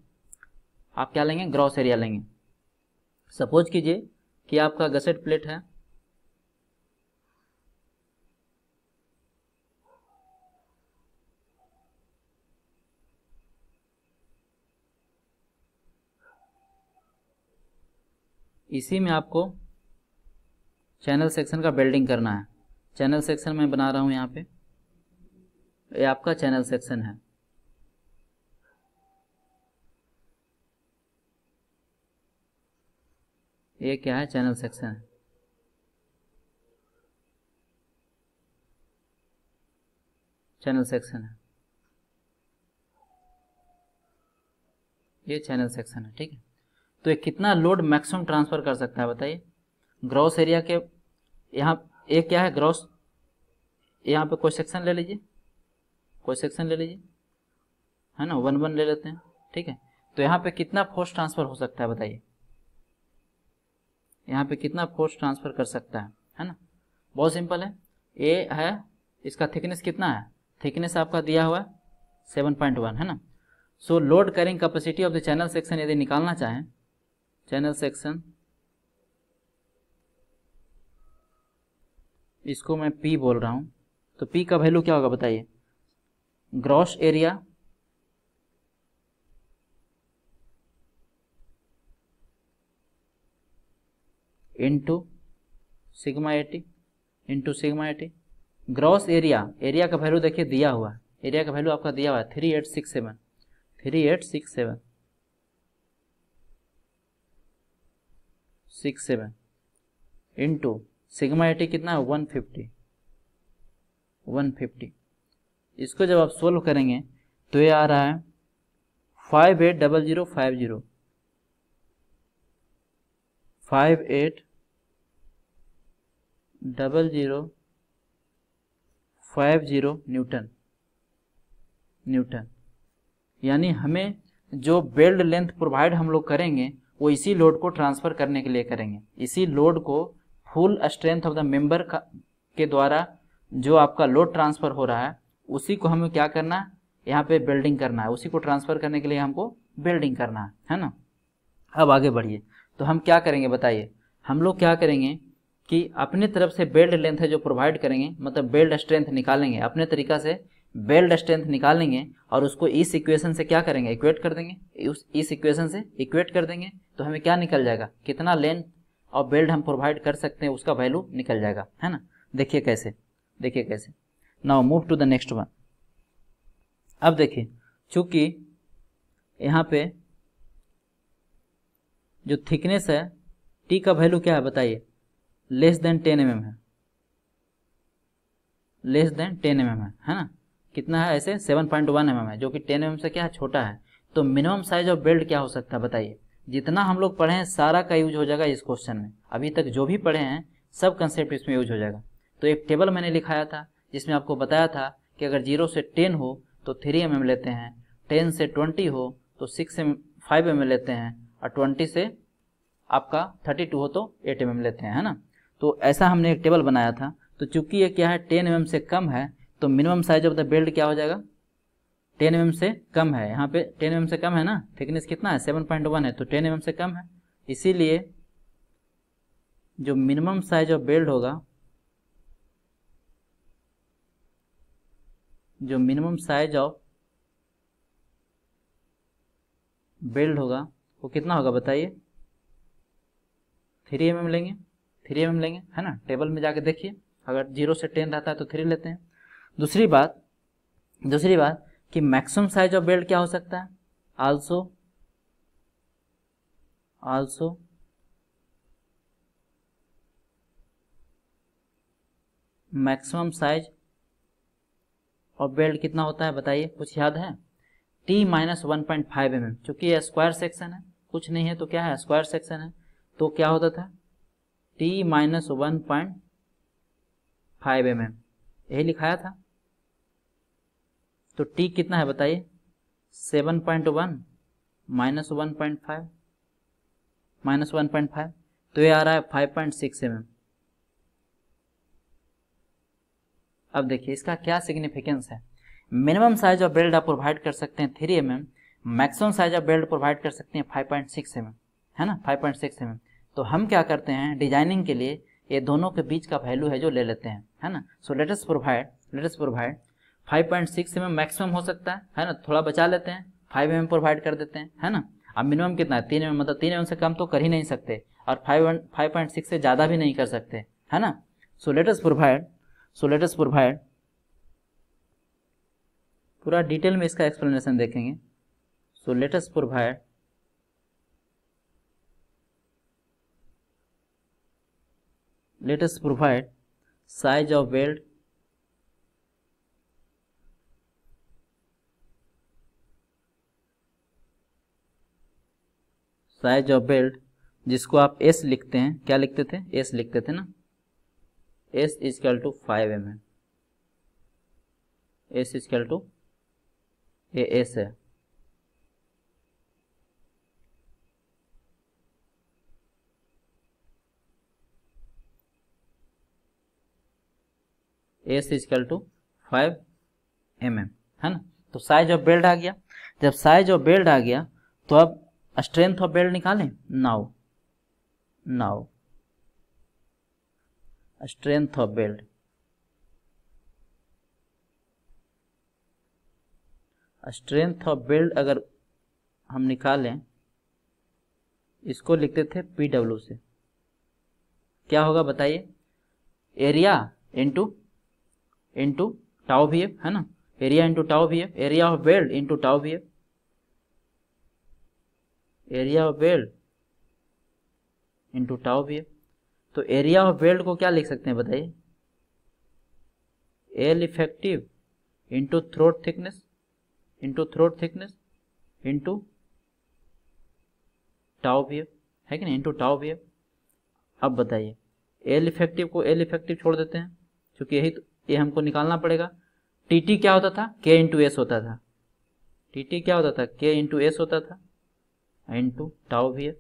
S1: आप क्या लेंगे ग्रॉस एरिया लेंगे सपोज कीजिए कि आपका गसेट प्लेट है इसी में आपको चैनल सेक्शन का बिल्डिंग करना है चैनल सेक्शन मैं बना रहा हूँ यहाँ पे ये आपका चैनल सेक्शन है ये क्या है चैनल सेक्शन चैनल सेक्शन है ये चैनल सेक्शन है ठीक है तो ये कितना लोड मैक्सिमम ट्रांसफर कर सकता है बताइए ग्रॉस एरिया के यहाँ एक क्या है ग्रॉस यहाँ पे कोई सेक्शन ले लीजिए कोई सेक्शन ले लीजिए है ना वन वन ले लेते हैं ठीक है तो यहाँ पे कितना फोर्स ट्रांसफर हो सकता है बताइए यहाँ पे कितना फोर्स ट्रांसफर कर सकता है है ना बहुत सिंपल है ए है इसका थिकनेस कितना है थिकनेस आपका दिया हुआ है सेवन पॉइंट वन है ना so load carrying capacity of the channel section यदि निकालना चाहें चैनल सेक्शन इसको मैं पी बोल रहा हूँ तो पी का वैल्यू क्या होगा बताइए gross area into sigma AT into sigma AT gross area area का वैल्यू देखिए दिया हुआ एरिया का वैल्यू आपका दिया हुआ है three eight six seven three eight six seven six seven into sigma AT कितना है वन फिफ्टी वन फिफ्टी इसको जब आप सोल्व करेंगे तो ये आ रहा है five eight double zero five zero five eight double zero five zero newton newton यानी हमें जो बेल्ड लेंथ प्रोवाइड हम लोग करेंगे वो इसी लोड को ट्रांसफर करने के लिए करेंगे इसी लोड को full strength of the member के द्वारा जो आपका लोड ट्रांसफर हो रहा है उसी को हमें क्या करना है यहाँ पे बिल्डिंग करना है उसी को ट्रांसफर करने के लिए हमको बिल्डिंग करना है है ना अब आगे बढ़िए तो हम क्या करेंगे बताइए हम लोग क्या करेंगे कि अपने तरफ से बेल्ट लेंथ है जो प्रोवाइड करेंगे मतलब बेल्ट स्ट्रेंथ निकालेंगे अपने तरीका से बेल्ट स्ट्रेंथ निकालेंगे और उसको इस इक्वेशन से क्या करेंगे इक्वेट कर देंगे उस इस इक्वेशन से इक्वेट कर देंगे तो हमें क्या निकल जाएगा कितना लेंथ और बेल्ट हम प्रोवाइड कर सकते हैं उसका वैल्यू निकल जाएगा है ना देखिए कैसे देखिए कैसे now move to the next one अब देखिए चूंकि यहाँ पे जो थिकनेस है टी का वैल्यू क्या है बताइए लेस देन टेन एम है लेस देन टेन एम है है ना कितना है ऐसे 7.1 पॉइंट mm है जो कि 10 mm से क्या है छोटा है तो मिनिमम साइज ऑफ बेल्ट क्या हो सकता है बताइए जितना हम लोग पढ़े हैं सारा का यूज हो जाएगा इस क्वेश्चन में अभी तक जो भी पढ़े हैं सब कंसेप्ट इसमें यूज हो जाएगा तो एक टेबल मैंने लिखाया था जिसमें आपको बताया था कि अगर जीरो से टेन हो तो थ्री एम mm लेते हैं टेन से ट्वेंटी हो तो सिक्स एम फाइव एम लेते हैं और ट्वेंटी से आपका थर्टी टू हो तो एट एम mm लेते हैं है ना तो ऐसा हमने एक टेबल बनाया था तो चूंकि ये क्या है टेन एम mm से कम है तो minimum size of the weld क्या हो जाएगा टेन एम mm से कम है यहाँ पे टेन एम mm से कम है ना थिकनेस कितना है सेवन पॉइंट वन है तो टेन एम mm से कम है इसीलिए जो मिनिमम साइज ऑफ बेल्ट होगा जो मिनिमम साइज ऑफ बेल्ट होगा वो कितना होगा बताइए थ्री एम mm लेंगे थ्री एम mm लेंगे है ना टेबल में जाके देखिए अगर जीरो से टेन रहता है तो थ्री लेते हैं दूसरी बात दूसरी बात कि मैक्सिमम साइज ऑफ बेल्ट क्या हो सकता है also also maximum size of weld कितना होता है बताइए कुछ याद है T minus one point five M M चूंकि स्क्वायर सेक्शन है कुछ नहीं है तो क्या है स्क्वायर सेक्शन है तो क्या होता था t minus one point five M m यही लिखाया था तो टी कितना है बताइए seven point one minus one point five minus one point five तो ये आ रहा है फाइव पॉइंट सिक्स अब देखिए इसका क्या सिग्निफिकेंस है मिनिमम साइज ऑफ बेल्ट आप प्रोवाइड कर सकते हैं three m m maximum size of weld provide कर सकते हैं फाइव पॉइंट सिक्स एम है ना फाइव पॉइंट सिक्स एम तो हम क्या करते हैं डिजाइनिंग के लिए ये दोनों के बीच का वैल्यू है जो ले लेते हैं है ना so let us provide let us provide five point six m maximum हो सकता है है ना थोड़ा बचा लेते हैं फाइव एम प्रोवाइड कर देते हैं है ना अब मिनिमम कितना है तीन एम मतलब तीन एम से कम तो कर ही नहीं सकते और फाइव फाइव पॉइंट सिक्स से ज़्यादा भी नहीं कर सकते है ना so let us provide so let us provide पूरा डिटेल में इसका एक्सप्लेनेशन देखेंगे so let us provide let us provide size of weld size of weld जिसको आप एस लिखते हैं क्या लिखते थे एस लिखते थे ना s is equal to five M m s is equal to a s है s is equal to five M M है ना तो साइज ऑफ बेल्ट आ गया जब साइज ऑफ बेल्ट आ गया तो अब स्ट्रेंथ ऑफ बेल्ट निकालें now now strength of weld strength of weld अगर हम निकालें इसको लिखते थे पी डब्ल्यू से क्या होगा बताइए एरिया इंटू इंटू टाओ भी है ना एरिया इंटू टाओ भी area of weld into tau भी है area of weld into tau भी तो एरिया ऑफ वेल्ड को क्या लिख सकते हैं बताइए L effective into throat thickness into throat thickness into tau भी है कि नहीं इंटू टाउ भी अब बताइए एल इफेक्टिव को एल इफेक्टिव छोड़ देते हैं क्योंकि यही तो, ये हमको निकालना पड़ेगा टी टी क्या होता था के इंटू एस होता था टी टी क्या होता था के इंटू एस होता था इंटू टाउ भी है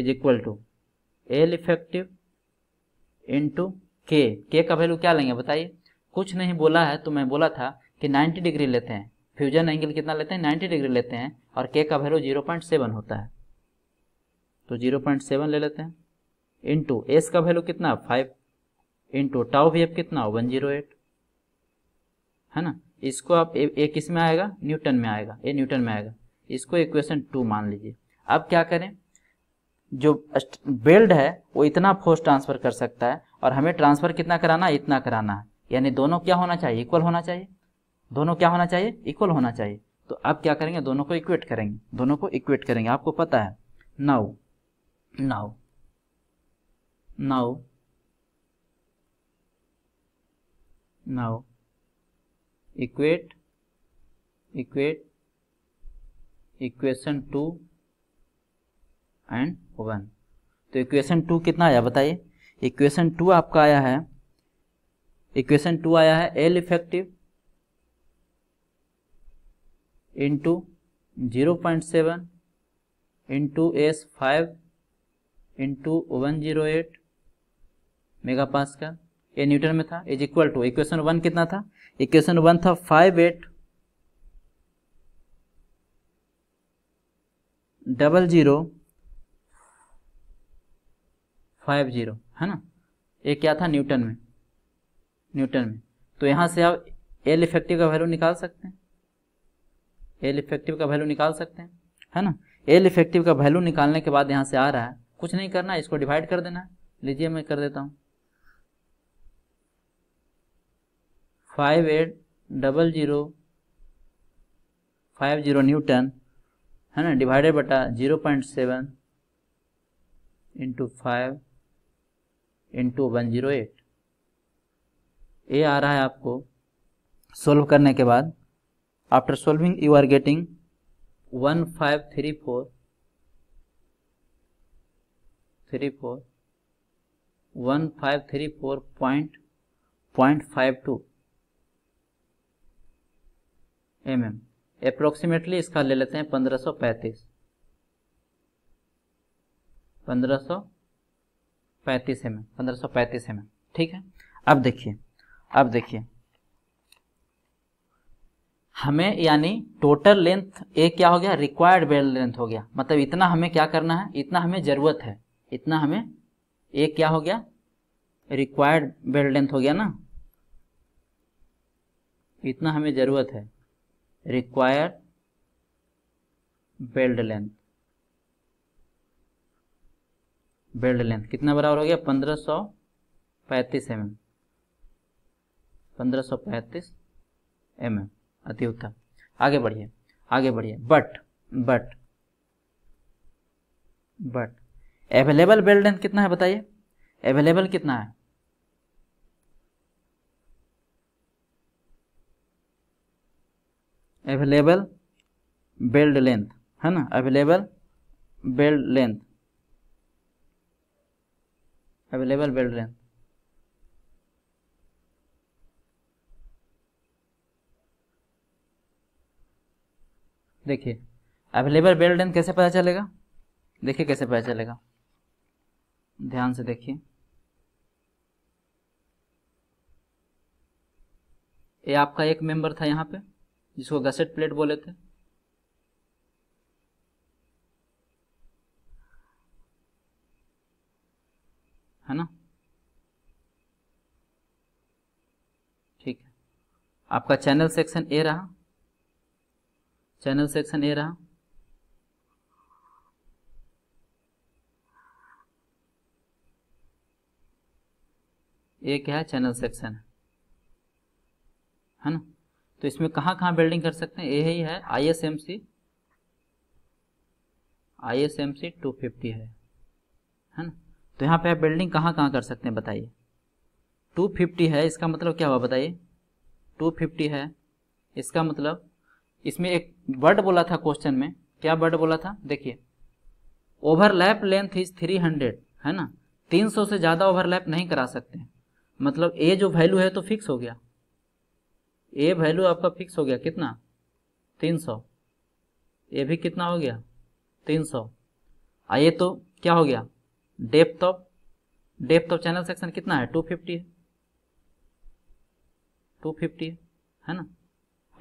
S1: is equal to l effective two के के का वैल्यू क्या लेंगे बताइए कुछ नहीं बोला है तो मैं बोला था कि 90 डिग्री लेते हैं फ्यूजन एंगल कितना लेते हैं 90 डिग्री लेते हैं और के का वैल्यू 0.7 होता है तो 0.7 ले लेते हैं इंटू एस का वैल्यू कितना फाइव इंटू टाउ भी अब कितना वन जीरो एट है ना इसको आप एक ए किस में आएगा न्यूटन में आएगा ए न्यूटन में आएगा इसको इक्वेशन टू मान लीजिए अब क्या करें जो बेल्ड है वो इतना फोर्स ट्रांसफर कर सकता है और हमें ट्रांसफर कितना कराना है इतना कराना है यानी दोनों क्या होना चाहिए इक्वल होना चाहिए दोनों क्या होना चाहिए इक्वल होना चाहिए तो अब क्या करेंगे दोनों को इक्वेट करेंगे दोनों को इक्वेट करेंगे आपको पता है now now now now equate equate equation two and one तो इक्वेशन टू कितना आया बताइए इक्वेशन टू आपका आया है इक्वेशन टू आया है l effective into zero point seven into s five into one zero eight mega पास का ये न्यूटन में था is equal to equation one कितना था इक्वेशन वन था five eight double zero five zero है ना ये क्या था न्यूटन में न्यूटन में तो यहाँ से आप एल इफेक्टिव का वैल्यू निकाल सकते हैं एल इफेक्टिव का वैल्यू निकाल सकते हैं है ना एल इफेक्टिव का वैल्यू निकालने के बाद यहाँ से आ रहा है कुछ नहीं करना इसको डिवाइड कर देना है लीजिए मैं कर देता हूँ five eight double zero five zero newton है ना डिवाइडेड बटा zero point seven into five into one zero eight ये आ रहा है आपको सोल्व करने के बाद after solving you are getting one five three four three four one five three four point point five two m m approximately इसका ले लेते हैं 1535 1535 एम पंद्रह 1535 एम ठीक है अब देखिए अब देखिए हमें यानी टोटल लेंथ ए क्या हो गया रिक्वायर्ड बेल्ट लेंथ हो गया मतलब इतना हमें क्या करना है इतना हमें जरूरत है इतना हमें ए क्या हो गया रिक्वायर्ड बेल्ट लेंथ हो गया ना इतना हमें जरूरत है require weld length weld length कितना बराबर हो गया पंद्रह सौ पैंतीस एम mm. एम पंद्रह सौ पैंतीस एम mm. एम अति उत्तम आगे बढ़िए आगे बढ़िए but but but available weld length कितना है बताइए अवेलेबल कितना है अवेलेबल बेल्ट लेंथ है ना available weld length available weld length देखिए अवेलेबल बेल्ट लेंथ कैसे पता चलेगा देखिए कैसे पता चलेगा ध्यान से देखिए ये आपका एक मेंबर था यहाँ पे जिसको गसेट प्लेट बोले थे है ना ठीक है आपका चैनल सेक्शन ए रहा चैनल सेक्शन ए रहा ये क्या है चैनल सेक्शन है है ना तो इसमें कहाँ कहाँ बिल्डिंग कर सकते हैं यही है I S M C I S M C two fifty है है ना तो यहाँ पे आप बिल्डिंग कहाँ कहाँ कर सकते हैं बताइए टू फिफ्टी है इसका मतलब क्या हुआ बताइए टू फिफ्टी है इसका मतलब इसमें एक वर्ड बोला था क्वेश्चन में क्या वर्ड बोला था देखिए overlap length is three hundred है ना तीन सौ से ज़्यादा ओवरलैप नहीं करा सकते मतलब ए जो वैल्यू है तो फिक्स हो गया ए वैल्यू आपका फिक्स हो गया कितना तीन सौ ए भी कितना हो गया तीन सौ ये तो क्या हो गया depth of depth of channel section कितना है टू फिफ्टी है टू फिफ्टी है, है ना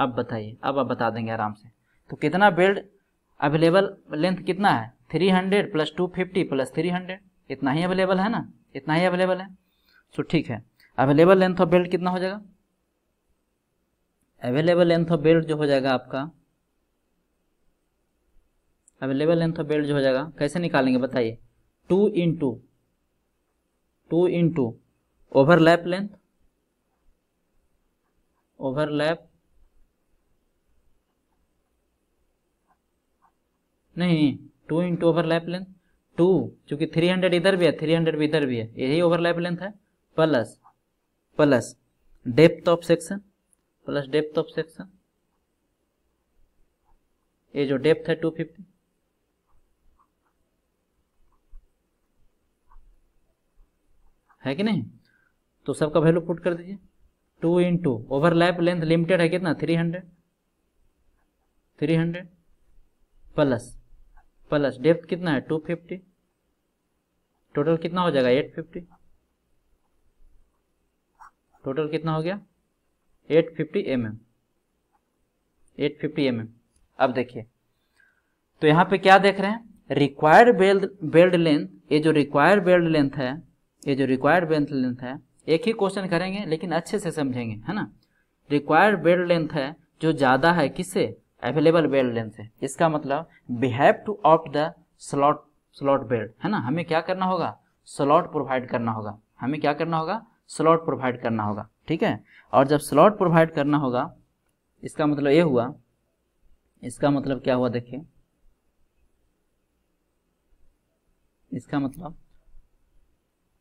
S1: अब बताइए अब आप बता देंगे आराम से तो कितना बेल्ड अवेलेबल लेंथ कितना है three hundred plus two fifty plus three hundred इतना ही अवेलेबल है ना इतना ही अवेलेबल है सो तो ठीक है अवेलेबल लेंथ ऑफ बेल्ट कितना हो जाएगा अवेलेबल लेंथ ऑफ बेल्ट जो हो जाएगा आपका अवेलेबल लेंथ ऑफ बेल्ट जो हो जाएगा कैसे निकालेंगे बताइए two in two two in two overlap length overlap नहीं two into overlap length two चूंकि थ्री हंड्रेड इधर भी है थ्री हंड्रेड भी इधर भी है यही ओवरलैप लेंथ है plus plus depth of section plus depth of section ये जो डेप्थ है टू फिफ्टी है कि नहीं तो सबका वैल्यू पुट कर दीजिए two in two overlap length limited है कितना three hundred three hundred plus plus depth कितना है टू फिफ्टी टोटल कितना हो जाएगा एट फिफ्टी टोटल कितना हो गया eight fifty m m eight fifty m m अब देखिए तो यहाँ पे क्या देख रहे हैं रिक्वायर्ड बेल्ड बेल्ड लेंथ ये जो रिक्वायर्ड बेल्ड लेंथ है ये जो रिक्वायर्ड बेल्ट लेंथ है एक ही क्वेश्चन करेंगे लेकिन अच्छे से समझेंगे है ना रिक्वायर्ड बेल्ड लेंथ है जो ज़्यादा है किससे अवेलेबल बेल्ट लेंथ से इसका मतलब we have to opt the slot slot weld है ना हमें क्या करना होगा स्लॉट प्रोवाइड करना होगा हमें क्या करना होगा स्लॉट प्रोवाइड करना होगा ठीक है और जब स्लॉट प्रोवाइड करना होगा इसका मतलब ये हुआ इसका मतलब क्या हुआ देखिए इसका मतलब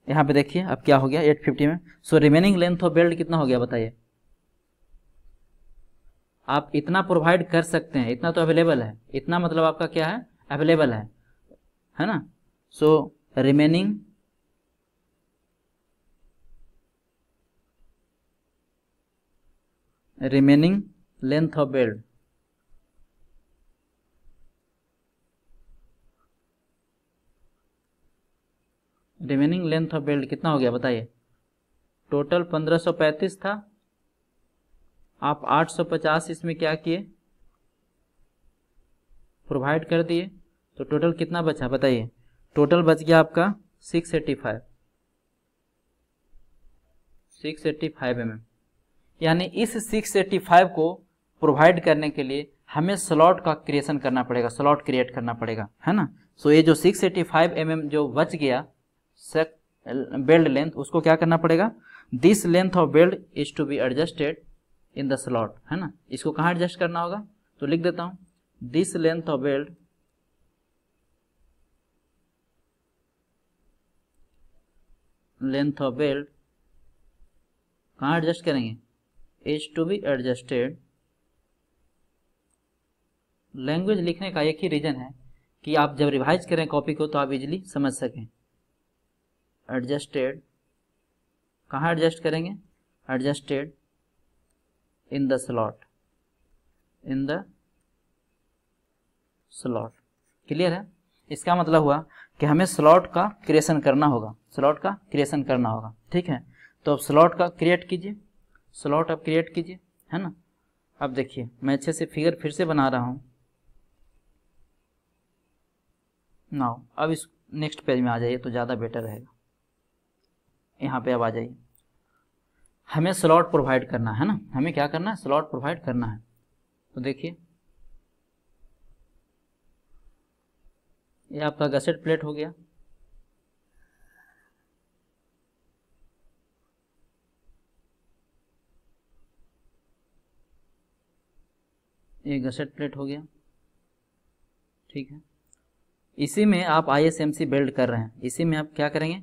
S1: यहाँ पे देखिए अब क्या हो गया 850 में so remaining length of weld कितना हो गया बताइए आप इतना प्रोवाइड कर सकते हैं इतना तो अवेलेबल है इतना मतलब आपका क्या है अवेलेबल है है ना so remaining remaining length of weld remaining length of weld कितना हो गया बताइए टोटल 1535 था आप 850 इसमें क्या किए प्रोवाइड कर दिए तो टोटल कितना बचा बताइए टोटल बच गया आपका 685 685 एम एम यानी इस 685 को प्रोवाइड करने के लिए हमें स्लॉट का क्रिएशन करना पड़ेगा स्लॉट क्रिएट करना पड़ेगा है ना सो so, ये जो 685 एटी mm जो बच गया बेल्ट लेंथ उसको क्या करना पड़ेगा this length of weld is to be adjusted in the slot है ना इसको कहाँ एडजस्ट करना होगा तो लिख देता हूँ this length of weld length of weld कहाँ एडजस्ट करेंगे is to be adjusted language लिखने का एक ही रीजन है कि आप जब रिवाइज करें कॉपी को तो आप इजिली समझ सकें एडजस्टेड कहाँ एडजस्ट करेंगे adjusted in the slot in the slot clear है इसका मतलब हुआ कि हमें स्लॉट का क्रिएशन करना होगा स्लॉट का क्रिएशन करना होगा ठीक है तो अब स्लॉट का क्रिएट कीजिए स्लॉट आप क्रिएट कीजिए है ना अब देखिए मैं अच्छे से फिगर फिर से बना रहा हूँ नाउ अब इस नेक्स्ट पेज में आ जाइए तो ज़्यादा बेटर रहेगा यहाँ पे अब आ जाइए हमें स्लॉट प्रोवाइड करना है ना हमें क्या करना है स्लॉट प्रोवाइड करना है तो देखिए ये आपका गसेट प्लेट हो गया ये गसेट प्लेट हो गया ठीक है इसी में आप आईएसएमसी बिल्ड कर रहे हैं इसी में आप क्या करेंगे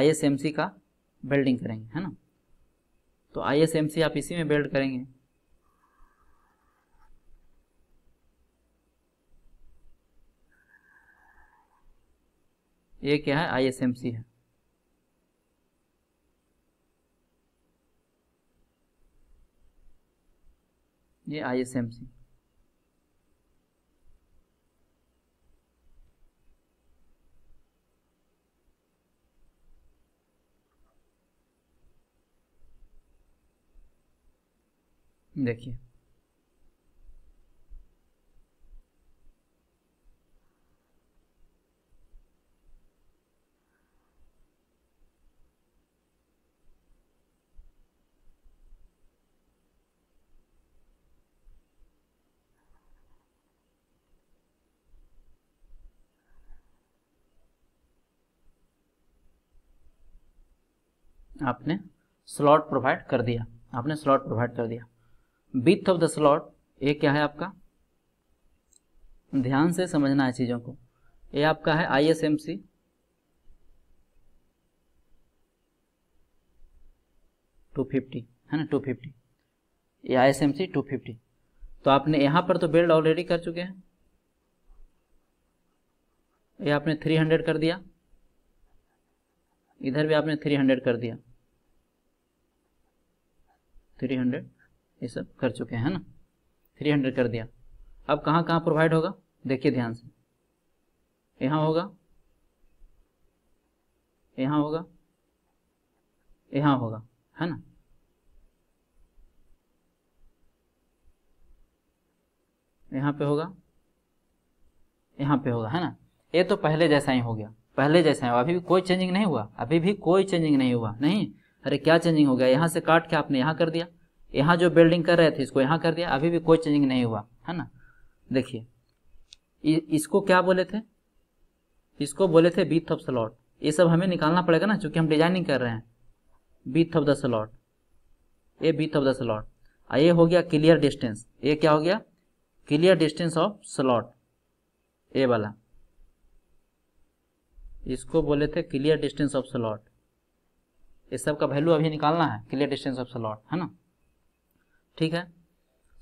S1: आईएसएमसी का बिल्डिंग करेंगे है ना तो आईएसएमसी आप इसी में बिल्ड करेंगे ये क्या है आईएसएमसी है ये आईएसएमसी देखिए आपने स्लॉट प्रोवाइड कर दिया आपने स्लॉट प्रोवाइड कर दिया विथ ऑफ द स्लॉट ये क्या है आपका ध्यान से समझना है चीज़ों को ये आपका है I S M C two fifty है ना टू फिफ्टी ये I S M C two fifty तो आपने यहां पर तो बिल्ड ऑलरेडी कर चुके हैं ये आपने थ्री हंड्रेड कर दिया इधर भी आपने थ्री हंड्रेड कर दिया थ्री हंड्रेड ये सब कर चुके हैं ना थ्री हंड्रेड कर दिया अब कहाँ कहाँ प्रोवाइड होगा देखिए ध्यान से यहाँ होगा यहाँ होगा यहाँ होगा है ना यहाँ पे होगा यहाँ पे होगा है ना ये तो पहले जैसा ही हो गया पहले जैसा है अभी भी कोई चेंजिंग नहीं हुआ अभी भी कोई चेंजिंग नहीं हुआ नहीं अरे क्या चेंजिंग हो गया यहाँ से काट के आपने यहाँ कर दिया यहाँ जो बिल्डिंग कर रहे थे इसको यहाँ कर दिया अभी भी कोई चेंजिंग नहीं हुआ है ना देखिए इसको क्या बोले थे इसको बोले थे बीथ ऑफ स्लॉट ये सब हमें निकालना पड़ेगा ना चूंकि हम डिजाइनिंग कर रहे हैं width of the slot a width of the slot ये हो गया क्लियर डिस्टेंस ये क्या हो गया clear distance of slot a वाला इसको बोले थे क्लियर डिस्टेंस ऑफ स्लॉट इस सब का वैल्यू अभी निकालना है क्लियर डिस्टेंस ऑफ स्लॉट है ना ठीक है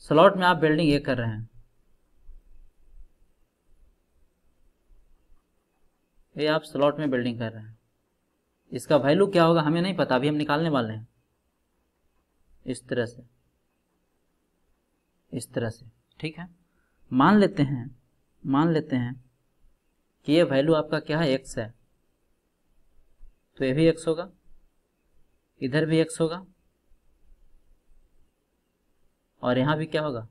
S1: स्लॉट में आप बिल्डिंग ये कर रहे हैं ये आप स्लॉट में बिल्डिंग कर रहे हैं इसका वैल्यू क्या होगा हमें नहीं पता अभी हम निकालने वाले हैं इस तरह से इस तरह से ठीक है मान लेते हैं मान लेते हैं कि ये वैल्यू आपका क्या है एक्स है तो ये भी एक्स होगा इधर भी एक्स होगा और यहाँ भी क्या होगा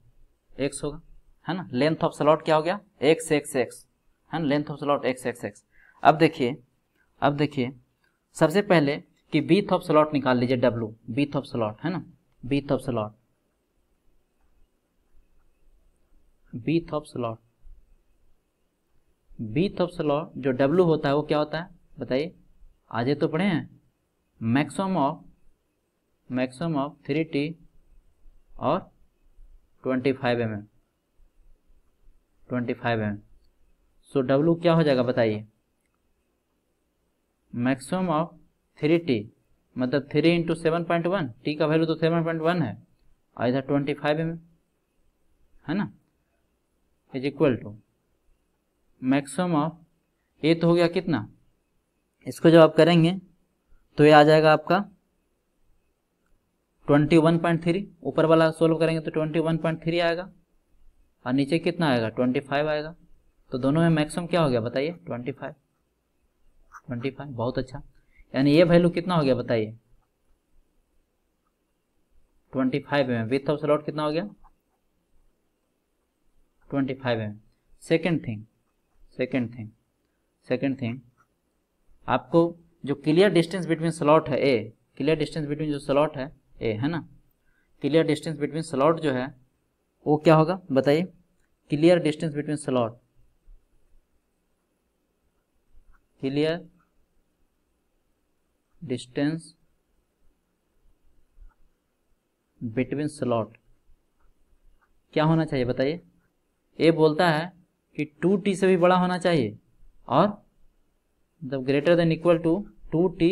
S1: एक्स होगा है ना लेंथ ऑफ स्लॉट क्या हो गया एक्स एक्स एक्स है ना length of slot x x x अब देखिए अब देखिए सबसे पहले कि बीथ ऑफ स्लॉट निकाल लीजिए डब्लू बीथ ऑफ स्लॉट है ना width of slot width of slot width of slot जो डब्लू होता है वो क्या होता है बताइए आजे तो पढ़े हैं maximum of maximum of three T और twenty five M m twenty five m so डब्लू क्या हो जाएगा बताइए मैक्सिमम ऑफ थ्री टी मतलब three into seven point one t का वैल्यू तो सेवन पॉइंट वन है और इधर ट्वेंटी फाइव एम है ना is equal to maximum of ये तो हो गया कितना इसको जब आप करेंगे तो ये आ जाएगा आपका ट्वेंटी वन पॉइंट थ्री ऊपर वाला सोल्व करेंगे तो ट्वेंटी वन पॉइंट थ्री आएगा और नीचे कितना आएगा ट्वेंटी फाइव आएगा तो दोनों में मैक्सिमम क्या हो गया बताइए ट्वेंटी फाइव ट्वेंटी फाइव बहुत अच्छा यानी ये वैल्यू कितना हो गया बताइए twenty five m width of slot कितना हो गया twenty five m second thing second thing second thing आपको जो क्लियर डिस्टेंस बिटवीन स्लॉट है ए क्लियर डिस्टेंस बिटवीन जो स्लॉट है ए है ना क्लियर डिस्टेंस बिटवीन स्लॉट जो है वो क्या होगा बताइए clear distance between slot clear distance between slot क्या होना चाहिए बताइए ए बोलता है कि टू टी से भी बड़ा होना चाहिए और the greater than equal to two T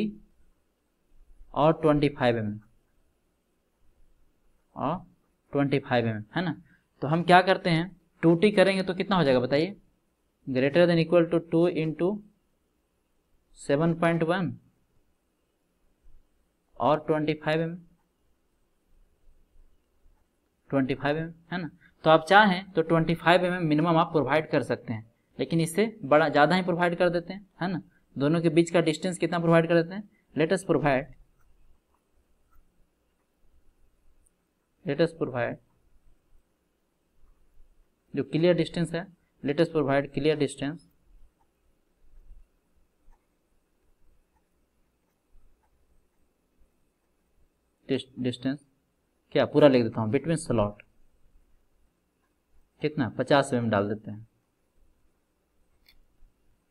S1: और ट्वेंटी फाइव एम एम और ट्वेंटी फाइव एम है ना तो हम क्या करते हैं टू टी करेंगे तो कितना हो जाएगा बताइए greater than equal to two into seven point one और twenty five m twenty five m है ना तो आप चाहें तो ट्वेंटी फाइव एम मिनिमम आप प्रोवाइड कर सकते हैं लेकिन इससे बड़ा ज़्यादा ही प्रोवाइड कर देते हैं है ना दोनों के बीच का डिस्टेंस कितना प्रोवाइड कर देते हैं लेटेस्ट प्रोवाइड लेटेस्ट प्रोवाइड जो क्लियर डिस्टेंस है let us provide clear distance distance क्या पूरा लिख देता हूं बिटवीन स्लॉट कितना पचास एम डाल देते हैं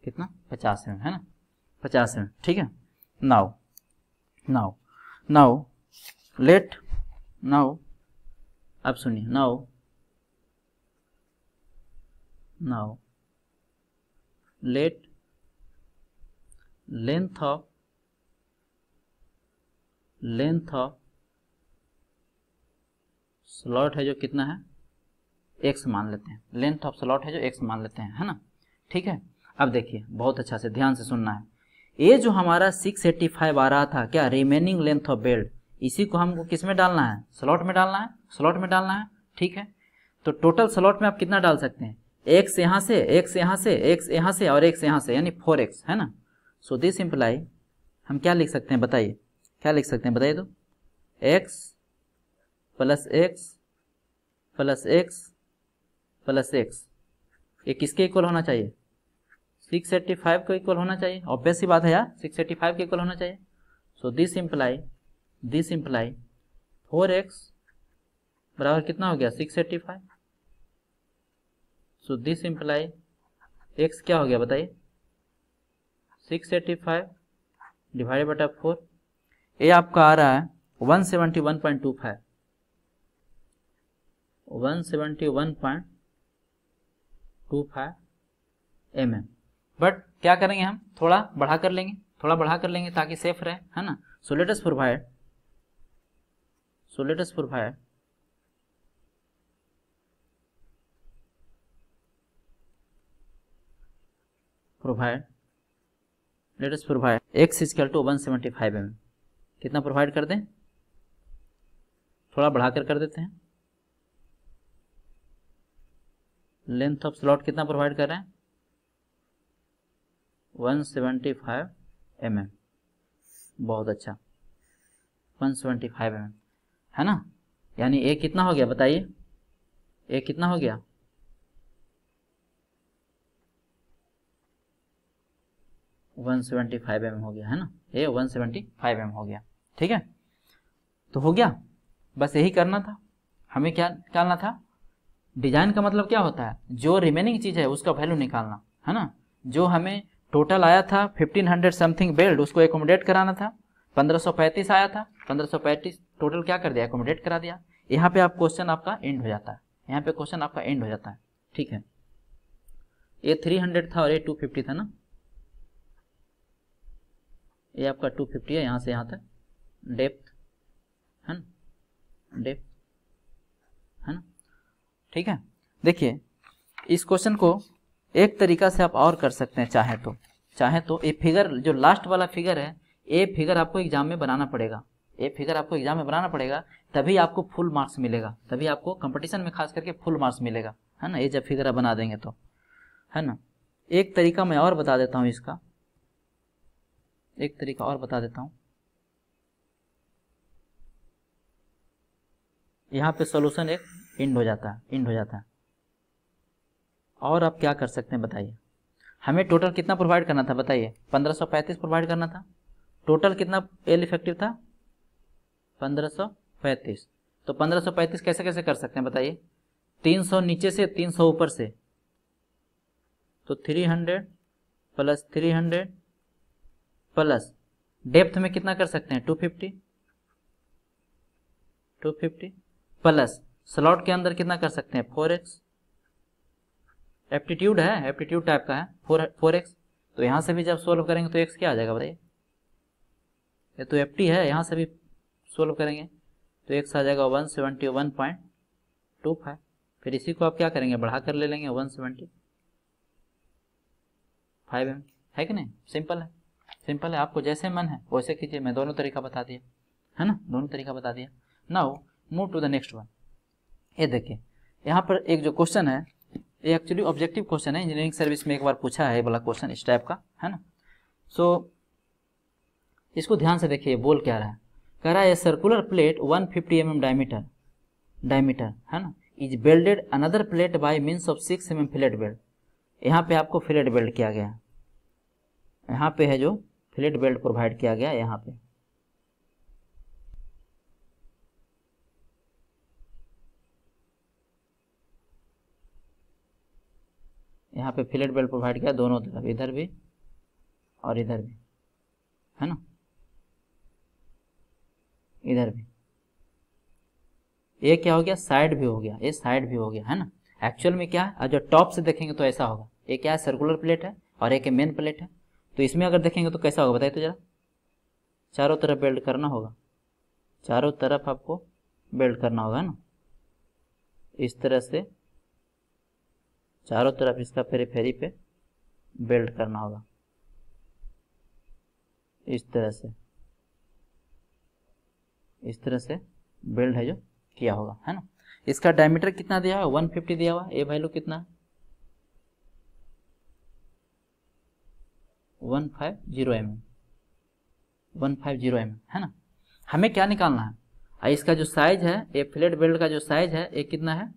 S1: कितना पचास एम है ना पचास एम ठीक है now now now let now अब सुनिए now now let length of length of slot है जो कितना है एक्स मान लेते हैं लेंथ ऑफ स्लॉट है जो एक्स मान लेते हैं है ना ठीक है अब देखिए बहुत अच्छा से ध्यान से सुनना है ये जो हमारा 685 आ रहा था क्या रिमेनिंग लेंथ ऑफ बेल्ट इसी को हमको किस में डालना है स्लॉट में डालना है स्लॉट में डालना है ठीक है तो टोटल स्लॉट में आप कितना डाल सकते हैं एक्स यहाँ से एक्स यहाँ से एक्स यहाँ से और एक्स यहाँ से यानी फोर एक्स है ना सो दिस इम्प्लाई हम क्या लिख सकते हैं बताइए क्या लिख सकते हैं बताइए तो x plus x plus x plus x ये किसके इक्वल होना चाहिए सिक्स एट्टी फाइव को इक्वल होना चाहिए ऑब्वियस ही बात है यार सिक्स एट्टी फाइव के इक्वल होना चाहिए so this imply this imply four x बराबर कितना हो गया six eighty five so this imply x क्या हो गया बताइए सिक्स एट्टी फाइव डिवाइडेड बटा फोर ये आपका आ रहा है one seventy one point two five one seventy one point two five M m but क्या करेंगे हम थोड़ा बढ़ा कर लेंगे थोड़ा बढ़ा कर लेंगे ताकि सेफ रहे है ना so let us provide so let us provide provide let us provide x is equal to one seventy five m कितना प्रोवाइड कर दें थोड़ा बढ़ाकर कर देते हैं लेंथ ऑफ स्लॉट कितना प्रोवाइड कर रहे हैं one seventy five M m बहुत अच्छा one seventy five M M है ना यानी ए कितना हो गया बताइए ए कितना हो गया वन सेवेंटी फाइव एम हो गया है ना ये वन सेवेंटी फाइव एम हो गया ठीक है तो हो गया बस यही करना था हमें क्या निकालना था डिजाइन का मतलब क्या होता है जो रिमेनिंग चीज है उसका वैल्यू निकालना है ना जो हमें टोटल आया था 1500 समथिंग बेल्ट उसको एकोमोडेट कराना था 1535 आया था 1535 टोटल क्या कर दिया एकोमोडेट करा दिया यहाँ पे आप क्वेश्चन आपका एंड हो जाता है यहाँ पे क्वेश्चन आपका एंड हो जाता है ठीक है ये 300 था और ये 250 था ना ये आपका 250 है यहाँ से यहाँ तक डेप्थ है ना डेप्थ है ना ठीक है देखिए इस क्वेश्चन को एक तरीका से आप और कर सकते हैं चाहे तो चाहे तो ये फिगर जो लास्ट वाला फिगर है ये फिगर आपको एग्जाम में बनाना पड़ेगा ये फिगर आपको एग्जाम में बनाना पड़ेगा तभी आपको फुल मार्क्स मिलेगा तभी आपको कंपटीशन में खास करके फुल मार्क्स मिलेगा है ना ये जब फिगर आप बना देंगे तो है ना एक तरीका मैं और बता देता हूँ इसका एक तरीका और बता देता हूँ यहाँ पे सोल्यूशन एक इंड हो जाता है इंड हो जाता है और आप क्या कर सकते हैं बताइए हमें टोटल कितना प्रोवाइड करना था बताइए 1535 प्रोवाइड करना था टोटल कितना एल इफेक्टिव था 1535 तो 1535 कैसे कैसे कर सकते हैं बताइए 300 नीचे से 300 ऊपर से तो 300 प्लस 300 प्लस डेप्थ में कितना कर सकते हैं 250 250 प्लस स्लॉट के अंदर कितना कर सकते हैं 4x एप्टीट्यूड है एप्टीट्यूड टाइप का है फोर एक्स तो यहां से भी जब सोल्व करेंगे तो x क्या आ जाएगा बताइए ये तो एफ है यहां से भी सोल्व करेंगे तो एक्स आ जाएगा one seventy one point two five फिर इसी को आप क्या करेंगे बढ़ा कर ले लेंगे वन सेवेंटी फाइव एम है कि नहीं सिंपल है सिंपल है आपको जैसे मन है वैसे कीजिए मैं दोनों तरीका बता दिया है ना दोनों तरीका बता दिया now move to the next one ये देखिए यहाँ पर एक जो क्वेश्चन है ये एक्चुअली ऑब्जेक्टिव क्वेश्चन है इंजीनियरिंग सर्विस में एक बार पूछा है वाला क्वेश्चन इस टाइप का है ना सो so, इसको ध्यान से देखिए बोल क्या रहा है कह रहा है circular plate 150 fifty m m diameter diameter है ना is welded another plate by means of six m m fillet weld यहाँ पे आपको फिलेट बेल्ट किया गया यहाँ पे है जो फिलेट बेल्ट प्रोवाइड किया गया है यहाँ पे यहाँ पे फिलेट बेल्ट प्रोवाइड किया दोनों तरफ इधर भी और इधर भी है ना इधर भी ये क्या हो गया साइड भी हो गया ये साइड भी हो गया है ना एक्चुअल में क्या है जो टॉप से देखेंगे तो ऐसा होगा ये क्या है सर्कुलर प्लेट है और एक मेन प्लेट है तो इसमें अगर देखेंगे तो कैसा होगा बताइए तो ज़रा चारों तरफ बेल्ट करना होगा चारों तरफ आपको बेल्ट करना होगा ना इस तरह से चारों तरफ इसका फेरी फेरी पे बेल्ट करना होगा इस तरह से इस तरह से बेल्ट है जो किया होगा है ना इसका डायमीटर कितना दिया वन 150 दिया हुआ ए वैल्यू कितना है one five zero m one five zero m है ना हमें क्या निकालना है आ, इसका जो साइज है ए फ्लेट बेल्ट का जो साइज है ये कितना है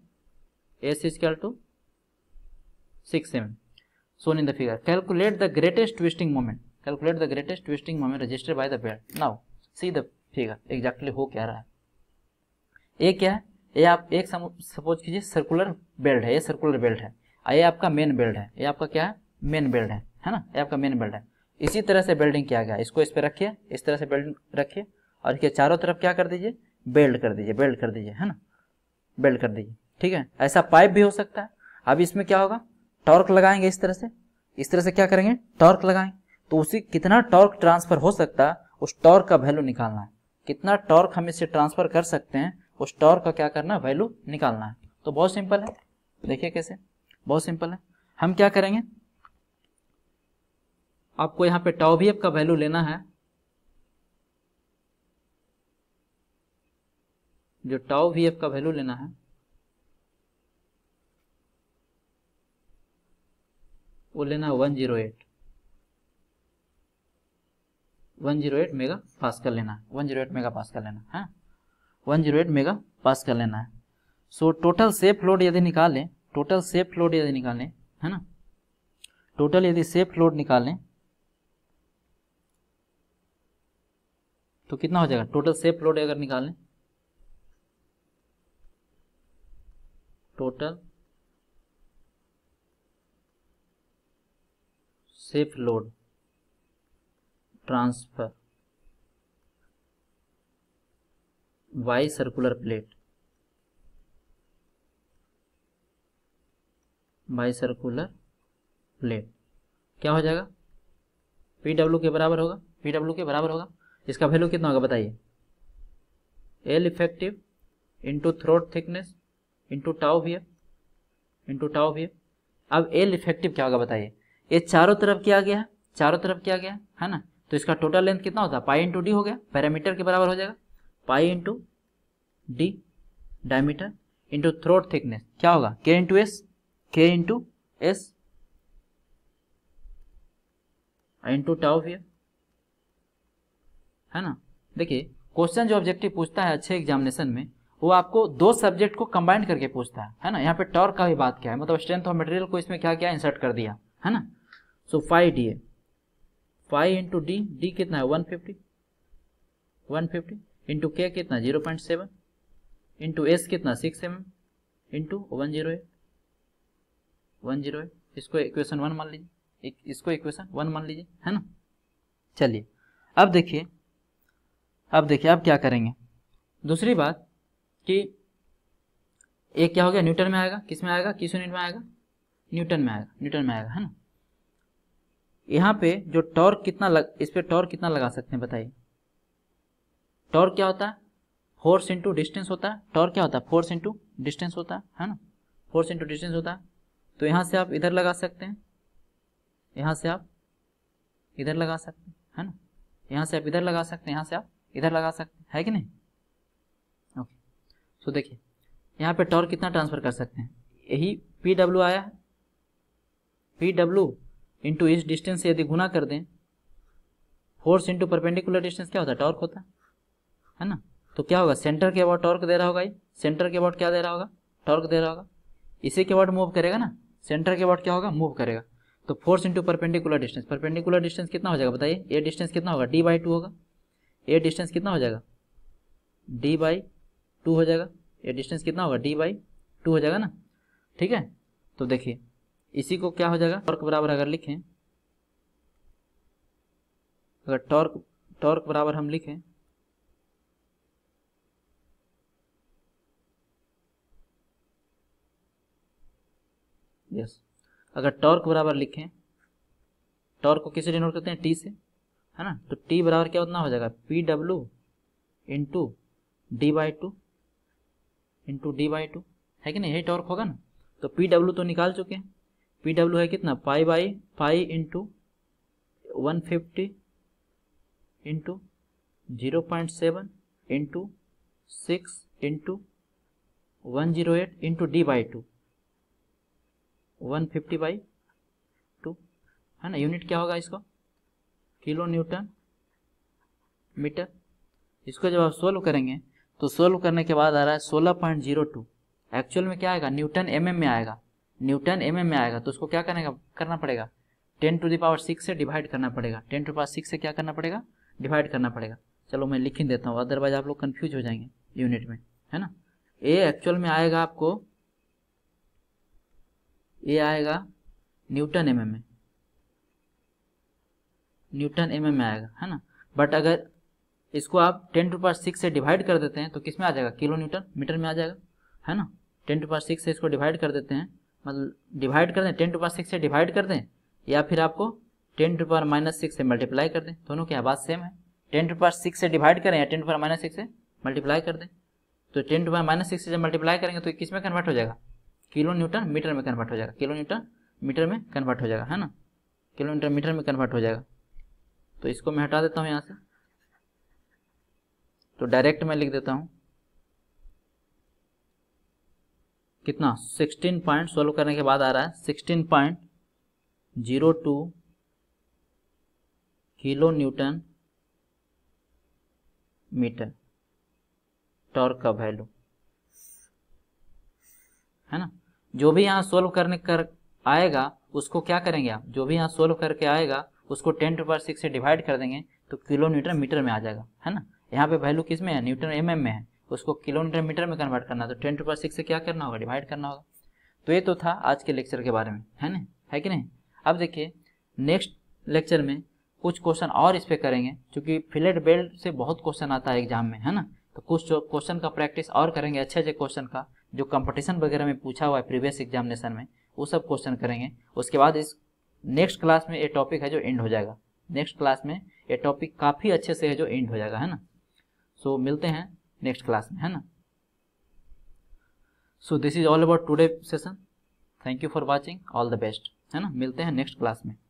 S1: s square two six m shown in the figure calculate the greatest twisting moment calculate the greatest twisting moment registered by the weld now see the figure exactly हो क्या रहा है ये क्या है ये आप एक सपोज कीजिए सर्कुलर बेल्ट है ये सर्कुलर बेल्ट है ये आपका मेन बेल्ट है ये आपका क्या है मेन बेल्ट है है ना ये आपका मेन बेल्ट है इसी तरह से बेल्डिंग किया गया इसको इस पर रखिए इस तरह से बेल्डिंग रखिए और इसके चारों तरफ क्या कर दीजिए बेल्ड कर दीजिए बेल्ट कर दीजिए है ना बेल्ड कर दीजिए ठीक है ऐसा पाइप भी हो सकता है अब इसमें क्या होगा टॉर्क लगाएंगे इस तरह से इस तरह से क्या करेंगे टॉर्क लगाएंगे तो उसी कितना टॉर्क ट्रांसफर हो सकता है उस टॉर्क का वैल्यू निकालना है कितना टॉर्क हम इससे ट्रांसफर कर सकते हैं उस टॉर्क का क्या करना है वैल्यू निकालना है तो बहुत सिंपल है देखिए कैसे बहुत सिंपल है हम क्या करेंगे आपको यहाँ पे टाओ भी का वैल्यू लेना है जो टाओ भी का वैल्यू लेना है वो लेना है one zero eight one zero eight mega pass कर लेना है one zero eight mega pass कर लेना है one zero eight mega pass कर लेना है सो टोटल सेफ लोड यदि निकालें टोटल सेफ लोड यदि निकालें है ना टोटल यदि सेफ लोड निकालें तो कितना हो जाएगा टोटल सेफ लोड अगर निकालें total safe load transfer by circular plate by circular plate क्या हो जाएगा पी डब्ल्यू के बराबर होगा पी डब्ल्यू के बराबर होगा इसका वैल्यू कितना होगा बताइए L effective into throat thickness into tau भी है इंटू टाव भी है अब एल इफेक्टिव क्या होगा बताइए ये चारों तरफ क्या गया चारों तरफ क्या गया है ना तो इसका टोटल लेंथ कितना होता है पाई इंटू डी हो गया पैरामीटर के बराबर हो जाएगा pi into D diameter into throat thickness क्या होगा K into S K into S into tau here है ना देखिए क्वेश्चन जो ऑब्जेक्टिव पूछता है अच्छे एग्जामिनेशन में वो आपको दो सब्जेक्ट को कंबाइंड करके पूछता है है ना यहाँ पे टॉर्क का भी बात क्या है मतलब स्ट्रेंथ ऑफ मटेरियल को इसमें क्या क्या इंसर्ट कर दिया है ना so five D A five into D D कितना है one fifty one fifty into K कितना zero point seven into S कितना six M into one zero one zero इसको इक्वेशन वन मान लीजिए इसको इक्वेशन वन मान लीजिए है ना चलिए अब देखिए अब देखिए आप क्या करेंगे दूसरी बात कि एक क्या हो गया न्यूटन में आएगा किस में आएगा किस यूनिट में आएगा न्यूटन में आएगा न्यूटन में आएगा है ना यहाँ पे जो टॉर्क कितना लग इस पर टॉर्क कितना लगा सकते हैं बताइए टॉर्क क्या होता है फोर्स इंटू डिस्टेंस होता है टॉर्क क्या होता है फोर्स इंटू डिस्टेंस होता है है ना फोर्स इंटू डिस्टेंस होता है तो यहाँ से आप इधर लगा सकते हैं यहाँ से आप इधर लगा सकते हैं है ना यहाँ से आप इधर लगा सकते हैं यहाँ से आप इधर लगा सकते है कि नहीं ओके सो देखिए यहाँ पे टॉर्क कितना ट्रांसफर कर सकते हैं यही पी डब्ल्यू आया है पी डब्ल्यू इंटू इस डिस्टेंस से यदि गुना कर दें फोर्स इंटू परपेंडिकुलर डिस्टेंस क्या होता है टॉर्क होता है है ना तो क्या होगा सेंटर के अबाउट टॉर्क दे रहा होगा ये सेंटर के अबाउट क्या दे रहा होगा टॉर्क दे रहा होगा इसी के अबाउट मूव करेगा ना सेंटर के अबाउट क्या होगा मूव करेगा तो force into perpendicular distance perpendicular distance कितना हो जाएगा बताइए ये डिस्टेंस कितना होगा डी बाई टू होगा ए डिस्टेंस कितना हो जाएगा डी बाई टू हो जाएगा ए डिस्टेंस कितना होगा डी बाई टू हो जाएगा ना ठीक है तो देखिए इसी को क्या हो जाएगा टॉर्क बराबर अगर लिखें अगर टॉर्क टॉर्क बराबर हम लिखें यस अगर टॉर्क बराबर लिखें टॉर्क को किसे डिनोट करते हैं टी से है ना तो टी बराबर क्या उतना हो जाएगा P W into D by two into D by two है कि नहीं यही टॉर्क होगा ना तो पी डब्ल्यू तो निकाल चुके हैं पी डब्ल्यू है कितना pi by pi into one fifty into zero point seven into six into one zero eight into D by two one fifty by two है ना यूनिट क्या होगा इसका किलो न्यूटन मीटर इसको जब आप सोल्व करेंगे तो सोल्व करने के बाद आ रहा है सोलह पॉइंट जीरो टू एक्चुअल में क्या आएगा न्यूटन एम mm में आएगा न्यूटन एम mm में आएगा तो उसको क्या करने का करना पड़ेगा टेन टू दावर सिक्स से डिवाइड करना पड़ेगा टेन टू पावर सिक्स से क्या करना पड़ेगा डिवाइड करना पड़ेगा चलो मैं लिख ही देता हूँ अदरवाइज आप लोग कन्फ्यूज हो जाएंगे यूनिट में है ना ए एक्चुअल में आएगा आपको ए आएगा न्यूटन एम mm में न्यूटन एम में आएगा है ना बट अगर इसको आप टेन टू पार सिक्स से डिवाइड कर देते हैं तो किस में आ जाएगा किलो न्यूटन मीटर में आ जाएगा है ना टेन टू पार सिक्स से इसको डिवाइड कर देते हैं मतलब डिवाइड कर दें टेन टू पार सिक्स से डिवाइड कर दें या फिर आपको ten to power minus six से मल्टीप्लाई कर दें दोनों की आवाज़ सेम है टेन टू पार सिक्स से डिवाइड करें या ten to power minus six से मल्टीप्लाई कर दें तो ten to power minus six से जब मल्टीप्लाई करेंगे तो किस में कन्वर्ट हो जाएगा किलो न्यूटन मीटर में कन्वर्ट हो जाएगा किलो न्यूटन मीटर में कन्वर्ट हो जाएगा है ना किलोमीटर मीटर में कन्वर्ट हो जाएगा तो इसको मैं हटा देता हूं यहां से तो डायरेक्ट मैं लिख देता हूं कितना सिक्सटीन पॉइंट सोल्व करने के बाद आ रहा है sixteen point zero two kilo newton metre torque का वैल्यू है ना जो भी यहां सोल्व करने कर आएगा उसको क्या करेंगे आप जो भी यहां सोल्व करके आएगा उसको टेन टू पावर सिक्स से डिवाइड कर देंगे तो किलोमीटर मीटर में आ जाएगा है ना यहाँ पे वैल्यू किस में है न्यूटन एम में है उसको किलोमीटर मीटर में कन्वर्ट करना तो टेन टू पावर सिक्स से क्या करना होगा डिवाइड करना होगा तो ये तो था आज के लेक्चर के बारे में है ना है कि नहीं अब देखिए नेक्स्ट लेक्चर में कुछ क्वेश्चन और इस पर करेंगे क्योंकि फिलेट बेल्ट से बहुत क्वेश्चन आता है एग्जाम में है ना तो कुछ क्वेश्चन का प्रैक्टिस और करेंगे अच्छे अच्छे क्वेश्चन का जो कंपटीशन वगैरह में पूछा हुआ है प्रीवियस एग्जामिनेशन में वो सब क्वेश्चन करेंगे उसके बाद इस नेक्स्ट क्लास में ये टॉपिक है जो एंड हो जाएगा नेक्स्ट क्लास में ये टॉपिक काफ़ी अच्छे से है जो एंड हो जाएगा है ना सो so, मिलते हैं नेक्स्ट क्लास में है ना so this is all about today session thank you for watching all the best है ना मिलते हैं नेक्स्ट क्लास में